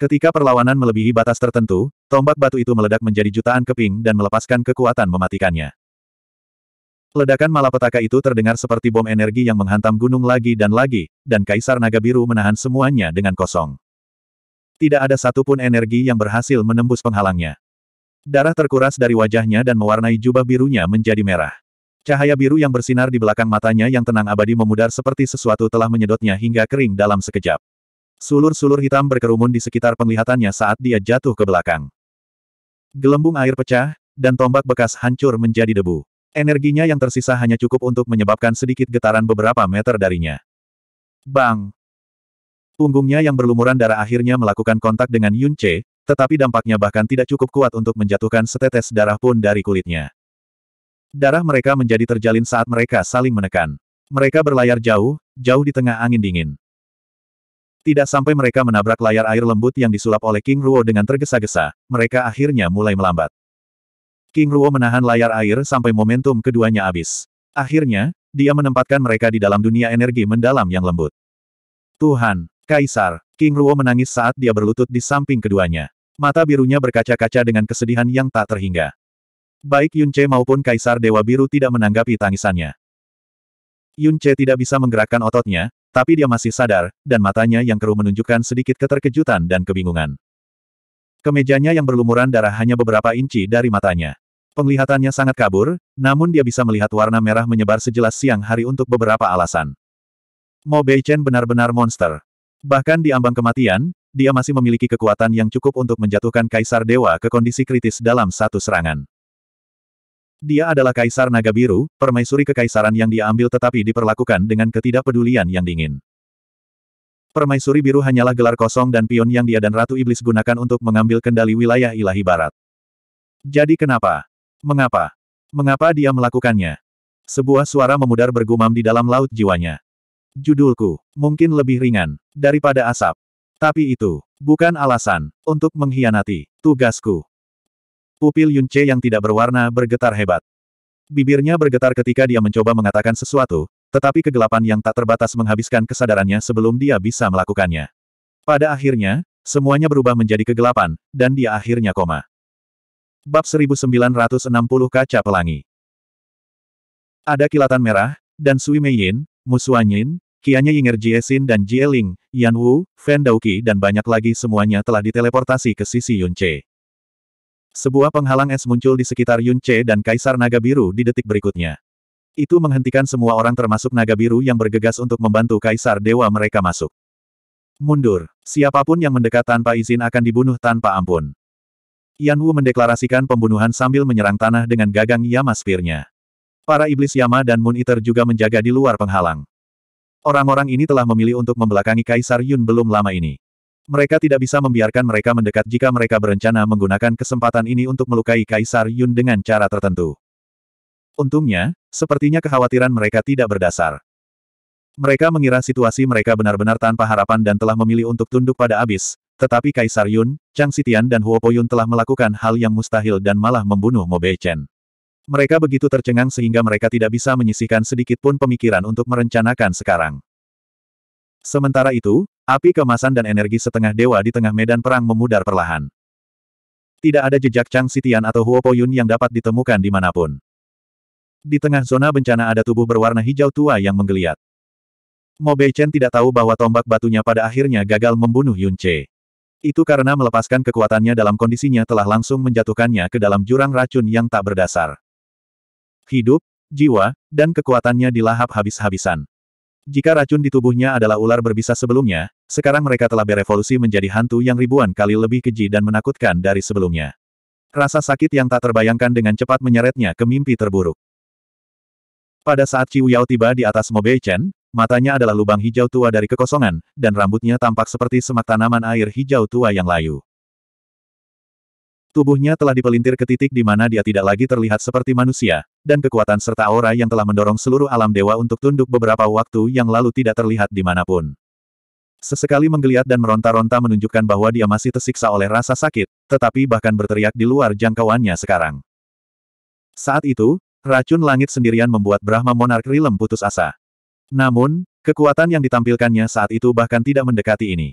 Ketika perlawanan melebihi batas tertentu, tombak batu itu meledak menjadi jutaan keping dan melepaskan kekuatan mematikannya. Ledakan malapetaka itu terdengar seperti bom energi yang menghantam gunung lagi dan lagi, dan Kaisar Naga Biru menahan semuanya dengan kosong. Tidak ada satupun energi yang berhasil menembus penghalangnya. Darah terkuras dari wajahnya dan mewarnai jubah birunya menjadi merah. Cahaya biru yang bersinar di belakang matanya yang tenang abadi memudar seperti sesuatu telah menyedotnya hingga kering dalam sekejap. Sulur-sulur hitam berkerumun di sekitar penglihatannya saat dia jatuh ke belakang. Gelembung air pecah, dan tombak bekas hancur menjadi debu. Energinya yang tersisa hanya cukup untuk menyebabkan sedikit getaran beberapa meter darinya. Bang! Punggungnya yang berlumuran darah akhirnya melakukan kontak dengan Yun Che, tetapi dampaknya bahkan tidak cukup kuat untuk menjatuhkan setetes darah pun dari kulitnya. Darah mereka menjadi terjalin saat mereka saling menekan. Mereka berlayar jauh, jauh di tengah angin dingin. Tidak sampai mereka menabrak layar air lembut yang disulap oleh King Ruo dengan tergesa-gesa, mereka akhirnya mulai melambat. King Ruo menahan layar air sampai momentum keduanya habis. Akhirnya, dia menempatkan mereka di dalam dunia energi mendalam yang lembut. Tuhan, Kaisar, King Ruo menangis saat dia berlutut di samping keduanya. Mata birunya berkaca-kaca dengan kesedihan yang tak terhingga. Baik Yun Che maupun Kaisar Dewa Biru tidak menanggapi tangisannya. Yun Che tidak bisa menggerakkan ototnya, tapi dia masih sadar, dan matanya yang keruh menunjukkan sedikit keterkejutan dan kebingungan. Kemejanya yang berlumuran darah hanya beberapa inci dari matanya. Penglihatannya sangat kabur, namun dia bisa melihat warna merah menyebar sejelas siang hari untuk beberapa alasan. Mo Beichen benar-benar monster. Bahkan di ambang kematian, dia masih memiliki kekuatan yang cukup untuk menjatuhkan Kaisar Dewa ke kondisi kritis dalam satu serangan. Dia adalah Kaisar Naga Biru, permaisuri kekaisaran yang dia ambil tetapi diperlakukan dengan ketidakpedulian yang dingin. Permaisuri biru hanyalah gelar kosong dan pion yang dia dan Ratu Iblis gunakan untuk mengambil kendali wilayah ilahi barat. Jadi kenapa? Mengapa? Mengapa dia melakukannya? Sebuah suara memudar bergumam di dalam laut jiwanya. Judulku, mungkin lebih ringan, daripada asap. Tapi itu, bukan alasan, untuk mengkhianati, tugasku. Pupil Yunce yang tidak berwarna bergetar hebat. Bibirnya bergetar ketika dia mencoba mengatakan sesuatu, tetapi kegelapan yang tak terbatas menghabiskan kesadarannya sebelum dia bisa melakukannya. Pada akhirnya, semuanya berubah menjadi kegelapan, dan dia akhirnya koma. Bab 1960 Kaca Pelangi Ada kilatan merah, dan Sui Mei Yin, Musuan Yin, Kianya Yinger Jiesin dan Jie Ling, Yan Wu, Fan Daoki dan banyak lagi semuanya telah diteleportasi ke sisi Yunche. Sebuah penghalang es muncul di sekitar Yunche dan Kaisar Naga Biru di detik berikutnya. Itu menghentikan semua orang termasuk Naga Biru yang bergegas untuk membantu Kaisar Dewa mereka masuk. Mundur. Siapapun yang mendekat tanpa izin akan dibunuh tanpa ampun. Yan Wu mendeklarasikan pembunuhan sambil menyerang tanah dengan gagang Yama Spearnya. Para iblis Yama dan Moon Eater juga menjaga di luar penghalang. Orang-orang ini telah memilih untuk membelakangi Kaisar Yun belum lama ini. Mereka tidak bisa membiarkan mereka mendekat jika mereka berencana menggunakan kesempatan ini untuk melukai Kaisar Yun dengan cara tertentu. Untungnya, sepertinya kekhawatiran mereka tidak berdasar. Mereka mengira situasi mereka benar-benar tanpa harapan dan telah memilih untuk tunduk pada abis, tetapi Kaisar Yun, Chang Sitian dan Huo Poyun telah melakukan hal yang mustahil dan malah membunuh Mo Bei Chen. Mereka begitu tercengang sehingga mereka tidak bisa menyisihkan sedikit pun pemikiran untuk merencanakan sekarang. Sementara itu, api kemasan dan energi setengah dewa di tengah medan perang memudar perlahan. Tidak ada jejak Chang Sitian atau Huo Poyun yang dapat ditemukan di dimanapun. Di tengah zona bencana ada tubuh berwarna hijau tua yang menggeliat. Bei Chen tidak tahu bahwa tombak batunya pada akhirnya gagal membunuh Yun Che. Itu karena melepaskan kekuatannya dalam kondisinya telah langsung menjatuhkannya ke dalam jurang racun yang tak berdasar hidup, jiwa, dan kekuatannya dilahap habis-habisan. Jika racun di tubuhnya adalah ular berbisa sebelumnya, sekarang mereka telah berevolusi menjadi hantu yang ribuan kali lebih keji dan menakutkan dari sebelumnya. Rasa sakit yang tak terbayangkan dengan cepat menyeretnya ke mimpi terburuk. Pada saat Ciu Yao tiba di atas Mobe Chen, matanya adalah lubang hijau tua dari kekosongan, dan rambutnya tampak seperti semak tanaman air hijau tua yang layu. Tubuhnya telah dipelintir ke titik di mana dia tidak lagi terlihat seperti manusia, dan kekuatan serta aura yang telah mendorong seluruh alam dewa untuk tunduk beberapa waktu yang lalu tidak terlihat di manapun. Sesekali menggeliat dan meronta-ronta menunjukkan bahwa dia masih tersiksa oleh rasa sakit, tetapi bahkan berteriak di luar jangkauannya sekarang. Saat itu, racun langit sendirian membuat Brahma Monarch Rilem putus asa. Namun, kekuatan yang ditampilkannya saat itu bahkan tidak mendekati ini.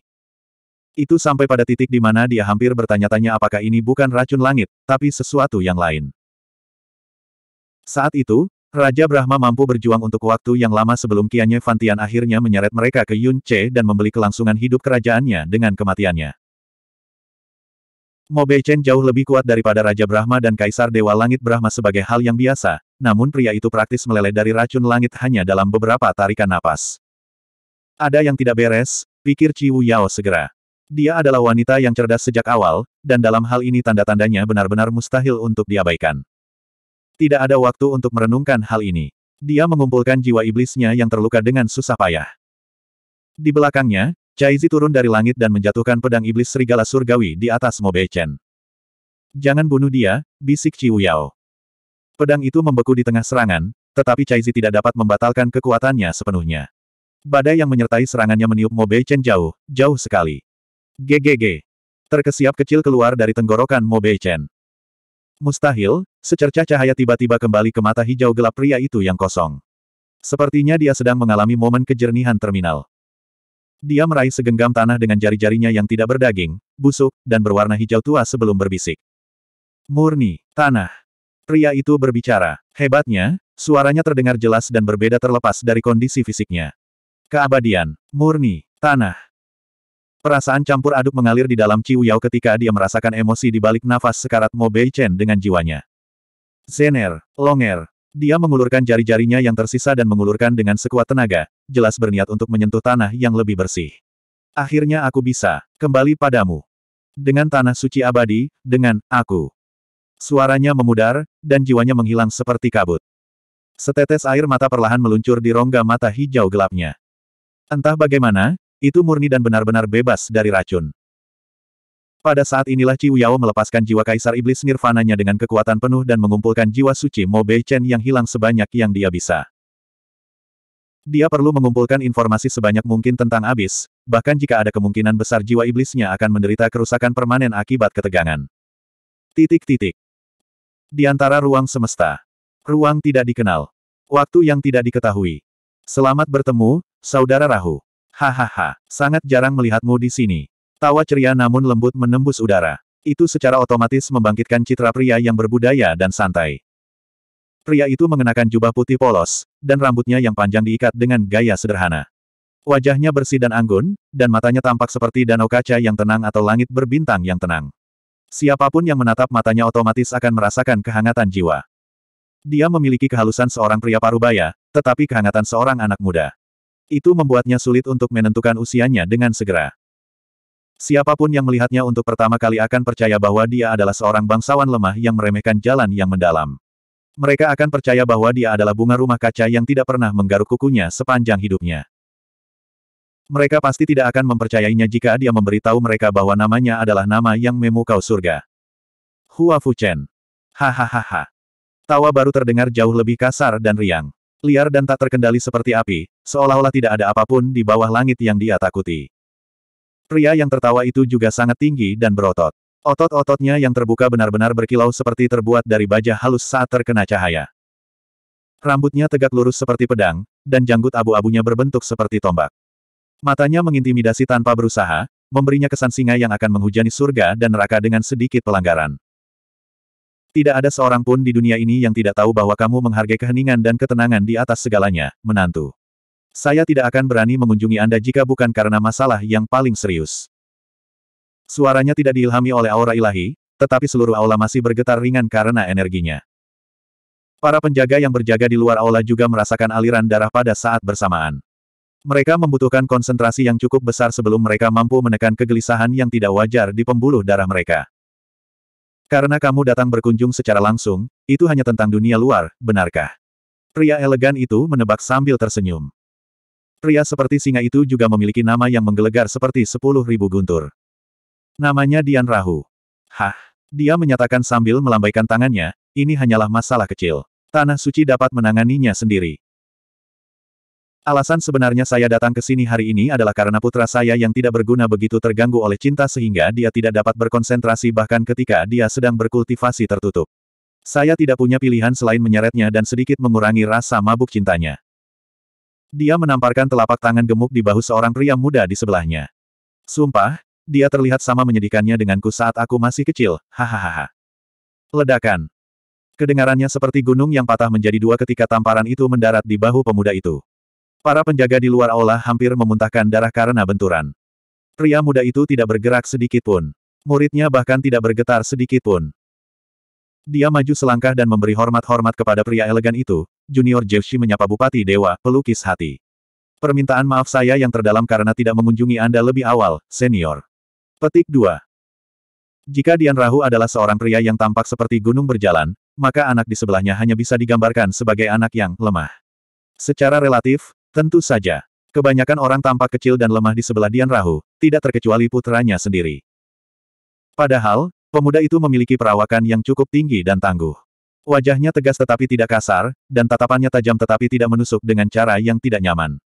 Itu sampai pada titik di mana dia hampir bertanya-tanya apakah ini bukan racun langit, tapi sesuatu yang lain. Saat itu, Raja Brahma mampu berjuang untuk waktu yang lama sebelum Kianye Fantian akhirnya menyeret mereka ke Yun Che dan membeli kelangsungan hidup kerajaannya dengan kematiannya. Bei Chen jauh lebih kuat daripada Raja Brahma dan Kaisar Dewa Langit Brahma sebagai hal yang biasa, namun pria itu praktis meleleh dari racun langit hanya dalam beberapa tarikan napas. Ada yang tidak beres, pikir Ci Wu Yao segera. Dia adalah wanita yang cerdas sejak awal, dan dalam hal ini tanda-tandanya benar-benar mustahil untuk diabaikan. Tidak ada waktu untuk merenungkan hal ini. Dia mengumpulkan jiwa iblisnya yang terluka dengan susah payah. Di belakangnya, Zi turun dari langit dan menjatuhkan pedang iblis serigala surgawi di atas Mobe Chen. Jangan bunuh dia, bisik Ciu Yao. Pedang itu membeku di tengah serangan, tetapi Zi tidak dapat membatalkan kekuatannya sepenuhnya. Badai yang menyertai serangannya meniup Mobe Chen jauh, jauh sekali. GGG. Terkesiap kecil keluar dari tenggorokan Mobe Chen. Mustahil, secercah cahaya tiba-tiba kembali ke mata hijau gelap pria itu yang kosong. Sepertinya dia sedang mengalami momen kejernihan terminal. Dia meraih segenggam tanah dengan jari-jarinya yang tidak berdaging, busuk, dan berwarna hijau tua sebelum berbisik. Murni, tanah. Pria itu berbicara. Hebatnya, suaranya terdengar jelas dan berbeda terlepas dari kondisi fisiknya. Keabadian, murni, tanah. Perasaan campur aduk mengalir di dalam Ciu Yao ketika dia merasakan emosi di balik nafas sekarat Mo Bei Chen dengan jiwanya. Zener, Longer. Dia mengulurkan jari-jarinya yang tersisa dan mengulurkan dengan sekuat tenaga, jelas berniat untuk menyentuh tanah yang lebih bersih. Akhirnya aku bisa, kembali padamu. Dengan tanah suci abadi, dengan, aku. Suaranya memudar, dan jiwanya menghilang seperti kabut. Setetes air mata perlahan meluncur di rongga mata hijau gelapnya. Entah bagaimana, itu murni dan benar-benar bebas dari racun. Pada saat inilah Ci Yao melepaskan jiwa Kaisar Iblis Nirvananya dengan kekuatan penuh dan mengumpulkan jiwa suci Mo Bei Chen yang hilang sebanyak yang dia bisa. Dia perlu mengumpulkan informasi sebanyak mungkin tentang Abis, bahkan jika ada kemungkinan besar jiwa iblisnya akan menderita kerusakan permanen akibat ketegangan. Titik-titik. Di antara ruang semesta. Ruang tidak dikenal. Waktu yang tidak diketahui. Selamat bertemu, Saudara Rahu. Hahaha, sangat jarang melihatmu di sini. Tawa ceria namun lembut menembus udara. Itu secara otomatis membangkitkan citra pria yang berbudaya dan santai. Pria itu mengenakan jubah putih polos, dan rambutnya yang panjang diikat dengan gaya sederhana. Wajahnya bersih dan anggun, dan matanya tampak seperti danau kaca yang tenang atau langit berbintang yang tenang. Siapapun yang menatap matanya otomatis akan merasakan kehangatan jiwa. Dia memiliki kehalusan seorang pria parubaya, tetapi kehangatan seorang anak muda. Itu membuatnya sulit untuk menentukan usianya dengan segera. Siapapun yang melihatnya untuk pertama kali akan percaya bahwa dia adalah seorang bangsawan lemah yang meremehkan jalan yang mendalam. Mereka akan percaya bahwa dia adalah bunga rumah kaca yang tidak pernah menggaruk kukunya sepanjang hidupnya. Mereka pasti tidak akan mempercayainya jika dia memberitahu mereka bahwa namanya adalah nama yang memukau surga. Hua Fuchen. Hahaha. Tawa baru terdengar jauh lebih kasar dan riang liar dan tak terkendali seperti api, seolah-olah tidak ada apapun di bawah langit yang dia takuti. Pria yang tertawa itu juga sangat tinggi dan berotot. Otot-ototnya yang terbuka benar-benar berkilau seperti terbuat dari baja halus saat terkena cahaya. Rambutnya tegak lurus seperti pedang, dan janggut abu-abunya berbentuk seperti tombak. Matanya mengintimidasi tanpa berusaha, memberinya kesan singa yang akan menghujani surga dan neraka dengan sedikit pelanggaran. Tidak ada seorang pun di dunia ini yang tidak tahu bahwa kamu menghargai keheningan dan ketenangan di atas segalanya, menantu. Saya tidak akan berani mengunjungi Anda jika bukan karena masalah yang paling serius. Suaranya tidak diilhami oleh aura ilahi, tetapi seluruh aula masih bergetar ringan karena energinya. Para penjaga yang berjaga di luar aula juga merasakan aliran darah pada saat bersamaan. Mereka membutuhkan konsentrasi yang cukup besar sebelum mereka mampu menekan kegelisahan yang tidak wajar di pembuluh darah mereka. Karena kamu datang berkunjung secara langsung, itu hanya tentang dunia luar, benarkah? Pria elegan itu menebak sambil tersenyum. Pria seperti singa itu juga memiliki nama yang menggelegar seperti sepuluh ribu guntur. Namanya Dian Rahu. Hah, dia menyatakan sambil melambaikan tangannya, ini hanyalah masalah kecil. Tanah suci dapat menanganinya sendiri. Alasan sebenarnya saya datang ke sini hari ini adalah karena putra saya yang tidak berguna begitu terganggu oleh cinta sehingga dia tidak dapat berkonsentrasi bahkan ketika dia sedang berkultivasi tertutup. Saya tidak punya pilihan selain menyeretnya dan sedikit mengurangi rasa mabuk cintanya. Dia menamparkan telapak tangan gemuk di bahu seorang pria muda di sebelahnya. Sumpah, dia terlihat sama menyedihkannya denganku saat aku masih kecil, hahaha. Ledakan. Kedengarannya seperti gunung yang patah menjadi dua ketika tamparan itu mendarat di bahu pemuda itu. Para penjaga di luar aula hampir memuntahkan darah karena benturan. Pria muda itu tidak bergerak sedikit pun. Muridnya bahkan tidak bergetar sedikit pun. Dia maju selangkah dan memberi hormat-hormat kepada pria elegan itu. Junior Jevshi menyapa Bupati Dewa, pelukis hati. Permintaan maaf saya yang terdalam karena tidak mengunjungi Anda lebih awal, senior. Petik 2. Jika Dian Rahu adalah seorang pria yang tampak seperti gunung berjalan, maka anak di sebelahnya hanya bisa digambarkan sebagai anak yang lemah. Secara relatif, Tentu saja. Kebanyakan orang tampak kecil dan lemah di sebelah Dian Rahu, tidak terkecuali putranya sendiri. Padahal, pemuda itu memiliki perawakan yang cukup tinggi dan tangguh. Wajahnya tegas tetapi tidak kasar, dan tatapannya tajam tetapi tidak menusuk dengan cara yang tidak nyaman.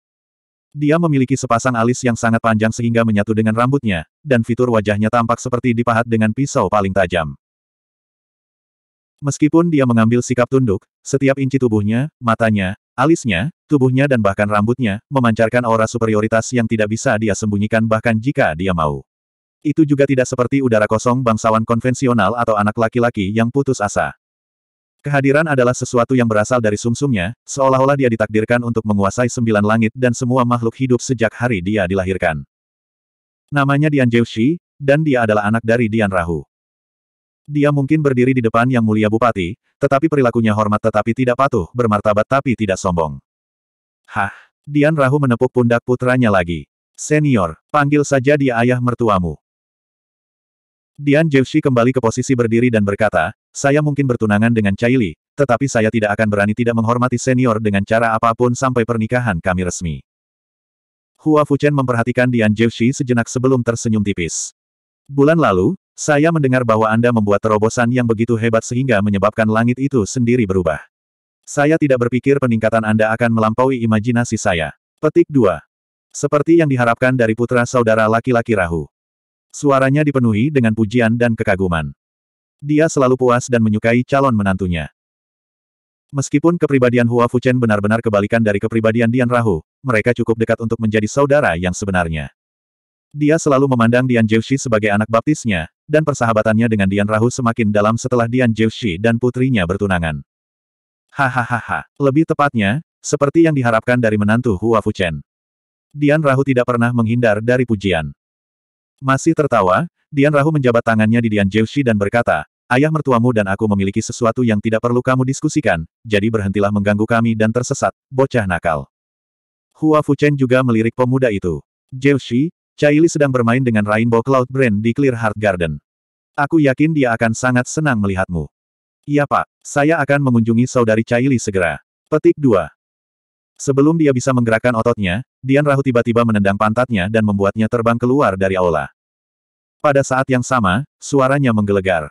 Dia memiliki sepasang alis yang sangat panjang sehingga menyatu dengan rambutnya, dan fitur wajahnya tampak seperti dipahat dengan pisau paling tajam. Meskipun dia mengambil sikap tunduk, setiap inci tubuhnya, matanya, alisnya, tubuhnya dan bahkan rambutnya, memancarkan aura superioritas yang tidak bisa dia sembunyikan bahkan jika dia mau. Itu juga tidak seperti udara kosong bangsawan konvensional atau anak laki-laki yang putus asa. Kehadiran adalah sesuatu yang berasal dari sumsumnya, seolah-olah dia ditakdirkan untuk menguasai sembilan langit dan semua makhluk hidup sejak hari dia dilahirkan. Namanya Dian Shi, dan dia adalah anak dari Dian Rahu. Dia mungkin berdiri di depan Yang Mulia Bupati, tetapi perilakunya hormat tetapi tidak patuh, bermartabat tapi tidak sombong. Hah? Dian Rahu menepuk pundak putranya lagi. Senior, panggil saja dia ayah mertuamu. Dian Jewshi kembali ke posisi berdiri dan berkata, saya mungkin bertunangan dengan Li, tetapi saya tidak akan berani tidak menghormati senior dengan cara apapun sampai pernikahan kami resmi. Hua Fuchen memperhatikan Dian Jiuxi sejenak sebelum tersenyum tipis. Bulan lalu, saya mendengar bahwa Anda membuat terobosan yang begitu hebat sehingga menyebabkan langit itu sendiri berubah. Saya tidak berpikir peningkatan Anda akan melampaui imajinasi saya. Petik 2. Seperti yang diharapkan dari putra saudara laki-laki Rahu. Suaranya dipenuhi dengan pujian dan kekaguman. Dia selalu puas dan menyukai calon menantunya. Meskipun kepribadian Hua Fuchen benar-benar kebalikan dari kepribadian Dian Rahu, mereka cukup dekat untuk menjadi saudara yang sebenarnya. Dia selalu memandang Dian Jiuxi sebagai anak baptisnya, dan persahabatannya dengan Dian Rahu semakin dalam setelah Dian Jiuxi dan putrinya bertunangan. Hahaha, lebih tepatnya, seperti yang diharapkan dari menantu Hua Fuchen. Dian Rahu tidak pernah menghindar dari pujian. Masih tertawa, Dian Rahu menjabat tangannya di Dian Jiuxi dan berkata, Ayah mertuamu dan aku memiliki sesuatu yang tidak perlu kamu diskusikan, jadi berhentilah mengganggu kami dan tersesat, bocah nakal. Hua Fuchen juga melirik pemuda itu. Jiu Chaili sedang bermain dengan Rainbow Cloud Brand di Clear Heart Garden. Aku yakin dia akan sangat senang melihatmu. Iya pak, saya akan mengunjungi saudari Chaili segera. Petik 2. Sebelum dia bisa menggerakkan ototnya, Dian Rahu tiba-tiba menendang pantatnya dan membuatnya terbang keluar dari aula. Pada saat yang sama, suaranya menggelegar.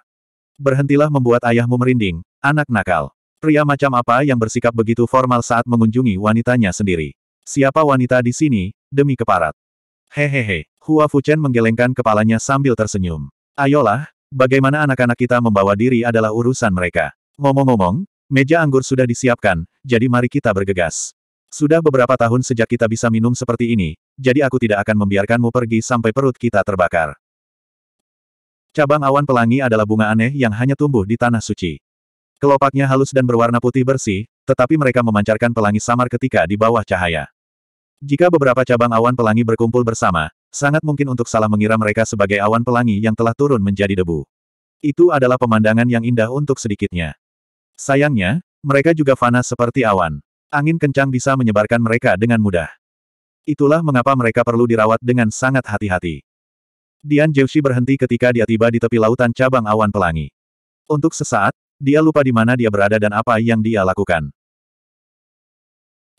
Berhentilah membuat ayahmu merinding, anak nakal. Pria macam apa yang bersikap begitu formal saat mengunjungi wanitanya sendiri? Siapa wanita di sini, demi keparat? Hehehe, Hua Fuchen menggelengkan kepalanya sambil tersenyum. Ayolah, bagaimana anak-anak kita membawa diri adalah urusan mereka. Ngomong-ngomong, meja anggur sudah disiapkan, jadi mari kita bergegas. Sudah beberapa tahun sejak kita bisa minum seperti ini, jadi aku tidak akan membiarkanmu pergi sampai perut kita terbakar. Cabang awan pelangi adalah bunga aneh yang hanya tumbuh di tanah suci. Kelopaknya halus dan berwarna putih bersih, tetapi mereka memancarkan pelangi samar ketika di bawah cahaya. Jika beberapa cabang awan pelangi berkumpul bersama, sangat mungkin untuk salah mengira mereka sebagai awan pelangi yang telah turun menjadi debu. Itu adalah pemandangan yang indah untuk sedikitnya. Sayangnya, mereka juga fana seperti awan. Angin kencang bisa menyebarkan mereka dengan mudah. Itulah mengapa mereka perlu dirawat dengan sangat hati-hati. Dian Jiuxi berhenti ketika dia tiba di tepi lautan cabang awan pelangi. Untuk sesaat, dia lupa di mana dia berada dan apa yang dia lakukan.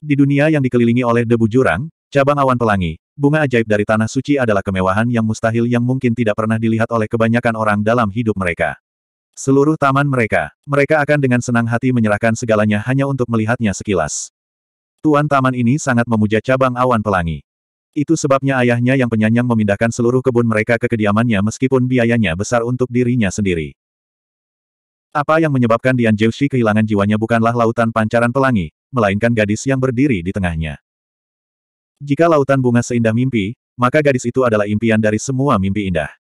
Di dunia yang dikelilingi oleh debu jurang, cabang awan pelangi, bunga ajaib dari tanah suci adalah kemewahan yang mustahil yang mungkin tidak pernah dilihat oleh kebanyakan orang dalam hidup mereka. Seluruh taman mereka, mereka akan dengan senang hati menyerahkan segalanya hanya untuk melihatnya sekilas. Tuan taman ini sangat memuja cabang awan pelangi. Itu sebabnya ayahnya yang penyanyang memindahkan seluruh kebun mereka ke kediamannya meskipun biayanya besar untuk dirinya sendiri. Apa yang menyebabkan Dian Jiushi kehilangan jiwanya bukanlah lautan pancaran pelangi, melainkan gadis yang berdiri di tengahnya. Jika lautan bunga seindah mimpi, maka gadis itu adalah impian dari semua mimpi indah.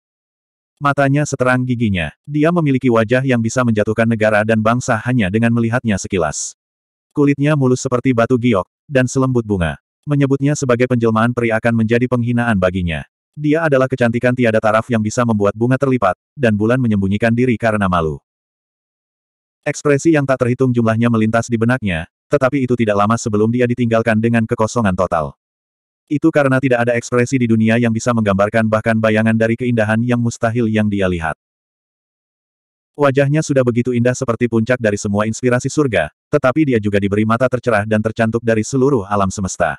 Matanya seterang giginya. Dia memiliki wajah yang bisa menjatuhkan negara dan bangsa hanya dengan melihatnya sekilas. Kulitnya mulus seperti batu giok, dan selembut bunga. Menyebutnya sebagai penjelmaan peri akan menjadi penghinaan baginya. Dia adalah kecantikan tiada taraf yang bisa membuat bunga terlipat, dan bulan menyembunyikan diri karena malu. Ekspresi yang tak terhitung jumlahnya melintas di benaknya, tetapi itu tidak lama sebelum dia ditinggalkan dengan kekosongan total. Itu karena tidak ada ekspresi di dunia yang bisa menggambarkan bahkan bayangan dari keindahan yang mustahil yang dia lihat. Wajahnya sudah begitu indah seperti puncak dari semua inspirasi surga, tetapi dia juga diberi mata tercerah dan tercantuk dari seluruh alam semesta.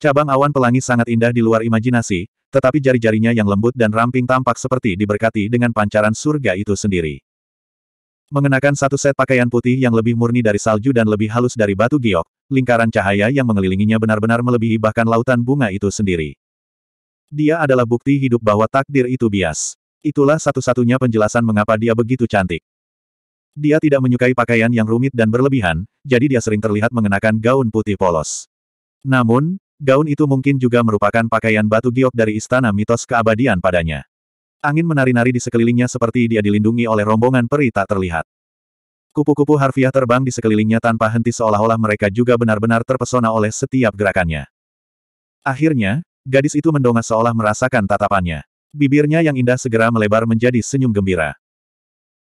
Cabang awan pelangi sangat indah di luar imajinasi, tetapi jari-jarinya yang lembut dan ramping tampak seperti diberkati dengan pancaran surga itu sendiri. Mengenakan satu set pakaian putih yang lebih murni dari salju dan lebih halus dari batu giok, lingkaran cahaya yang mengelilinginya benar-benar melebihi bahkan lautan bunga itu sendiri. Dia adalah bukti hidup bahwa takdir itu bias. Itulah satu-satunya penjelasan mengapa dia begitu cantik. Dia tidak menyukai pakaian yang rumit dan berlebihan, jadi dia sering terlihat mengenakan gaun putih polos. Namun, gaun itu mungkin juga merupakan pakaian batu giok dari istana mitos keabadian padanya. Angin menari-nari di sekelilingnya seperti dia dilindungi oleh rombongan peri tak terlihat. Kupu-kupu harfiah terbang di sekelilingnya tanpa henti seolah-olah mereka juga benar-benar terpesona oleh setiap gerakannya. Akhirnya, gadis itu mendongak seolah merasakan tatapannya. Bibirnya yang indah segera melebar menjadi senyum gembira.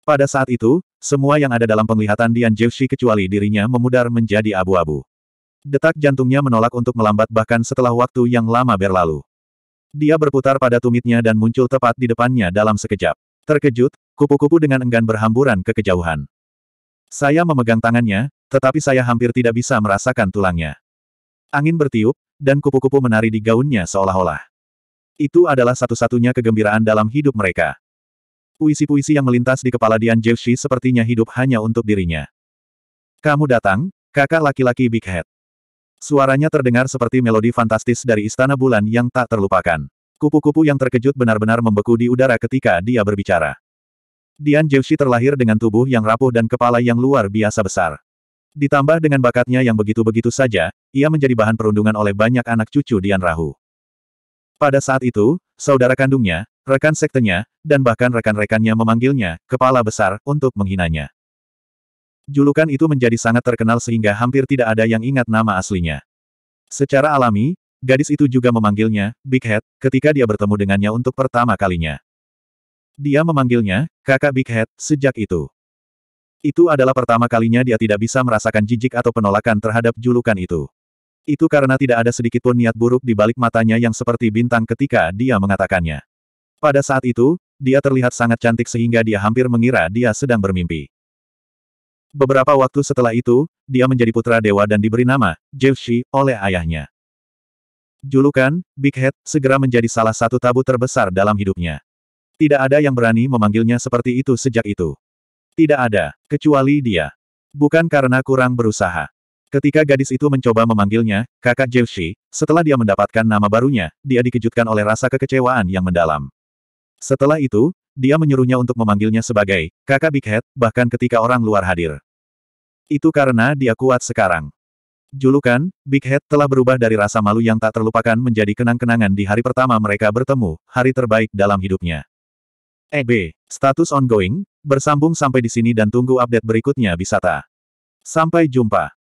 Pada saat itu, semua yang ada dalam penglihatan Dian Jiuxi kecuali dirinya memudar menjadi abu-abu. Detak jantungnya menolak untuk melambat bahkan setelah waktu yang lama berlalu. Dia berputar pada tumitnya dan muncul tepat di depannya dalam sekejap. Terkejut, kupu-kupu dengan enggan berhamburan ke kejauhan. Saya memegang tangannya, tetapi saya hampir tidak bisa merasakan tulangnya. Angin bertiup, dan kupu-kupu menari di gaunnya seolah-olah. Itu adalah satu-satunya kegembiraan dalam hidup mereka. Puisi-puisi yang melintas di kepala Dian Jiushi sepertinya hidup hanya untuk dirinya. Kamu datang, kakak laki-laki Big Head. Suaranya terdengar seperti melodi fantastis dari Istana Bulan yang tak terlupakan. Kupu-kupu yang terkejut benar-benar membeku di udara ketika dia berbicara. Dian Jiuxi terlahir dengan tubuh yang rapuh dan kepala yang luar biasa besar. Ditambah dengan bakatnya yang begitu-begitu saja, ia menjadi bahan perundungan oleh banyak anak cucu Dian Rahu. Pada saat itu, saudara kandungnya, rekan sektenya, dan bahkan rekan-rekannya memanggilnya, kepala besar, untuk menghinanya. Julukan itu menjadi sangat terkenal sehingga hampir tidak ada yang ingat nama aslinya. Secara alami, gadis itu juga memanggilnya, Big Head, ketika dia bertemu dengannya untuk pertama kalinya. Dia memanggilnya, kakak Big Head, sejak itu. Itu adalah pertama kalinya dia tidak bisa merasakan jijik atau penolakan terhadap julukan itu. Itu karena tidak ada sedikitpun niat buruk di balik matanya yang seperti bintang ketika dia mengatakannya. Pada saat itu, dia terlihat sangat cantik sehingga dia hampir mengira dia sedang bermimpi. Beberapa waktu setelah itu, dia menjadi putra dewa dan diberi nama, Jevshi, oleh ayahnya. Julukan, Big Head, segera menjadi salah satu tabu terbesar dalam hidupnya. Tidak ada yang berani memanggilnya seperti itu sejak itu. Tidak ada, kecuali dia. Bukan karena kurang berusaha. Ketika gadis itu mencoba memanggilnya, kakak Jevshi, setelah dia mendapatkan nama barunya, dia dikejutkan oleh rasa kekecewaan yang mendalam. Setelah itu, dia menyuruhnya untuk memanggilnya sebagai kakak Big Head, bahkan ketika orang luar hadir. Itu karena dia kuat sekarang. Julukan, Big Head telah berubah dari rasa malu yang tak terlupakan menjadi kenang-kenangan di hari pertama mereka bertemu, hari terbaik dalam hidupnya. EB, eh, status ongoing, bersambung sampai di sini dan tunggu update berikutnya Bisata. Sampai jumpa.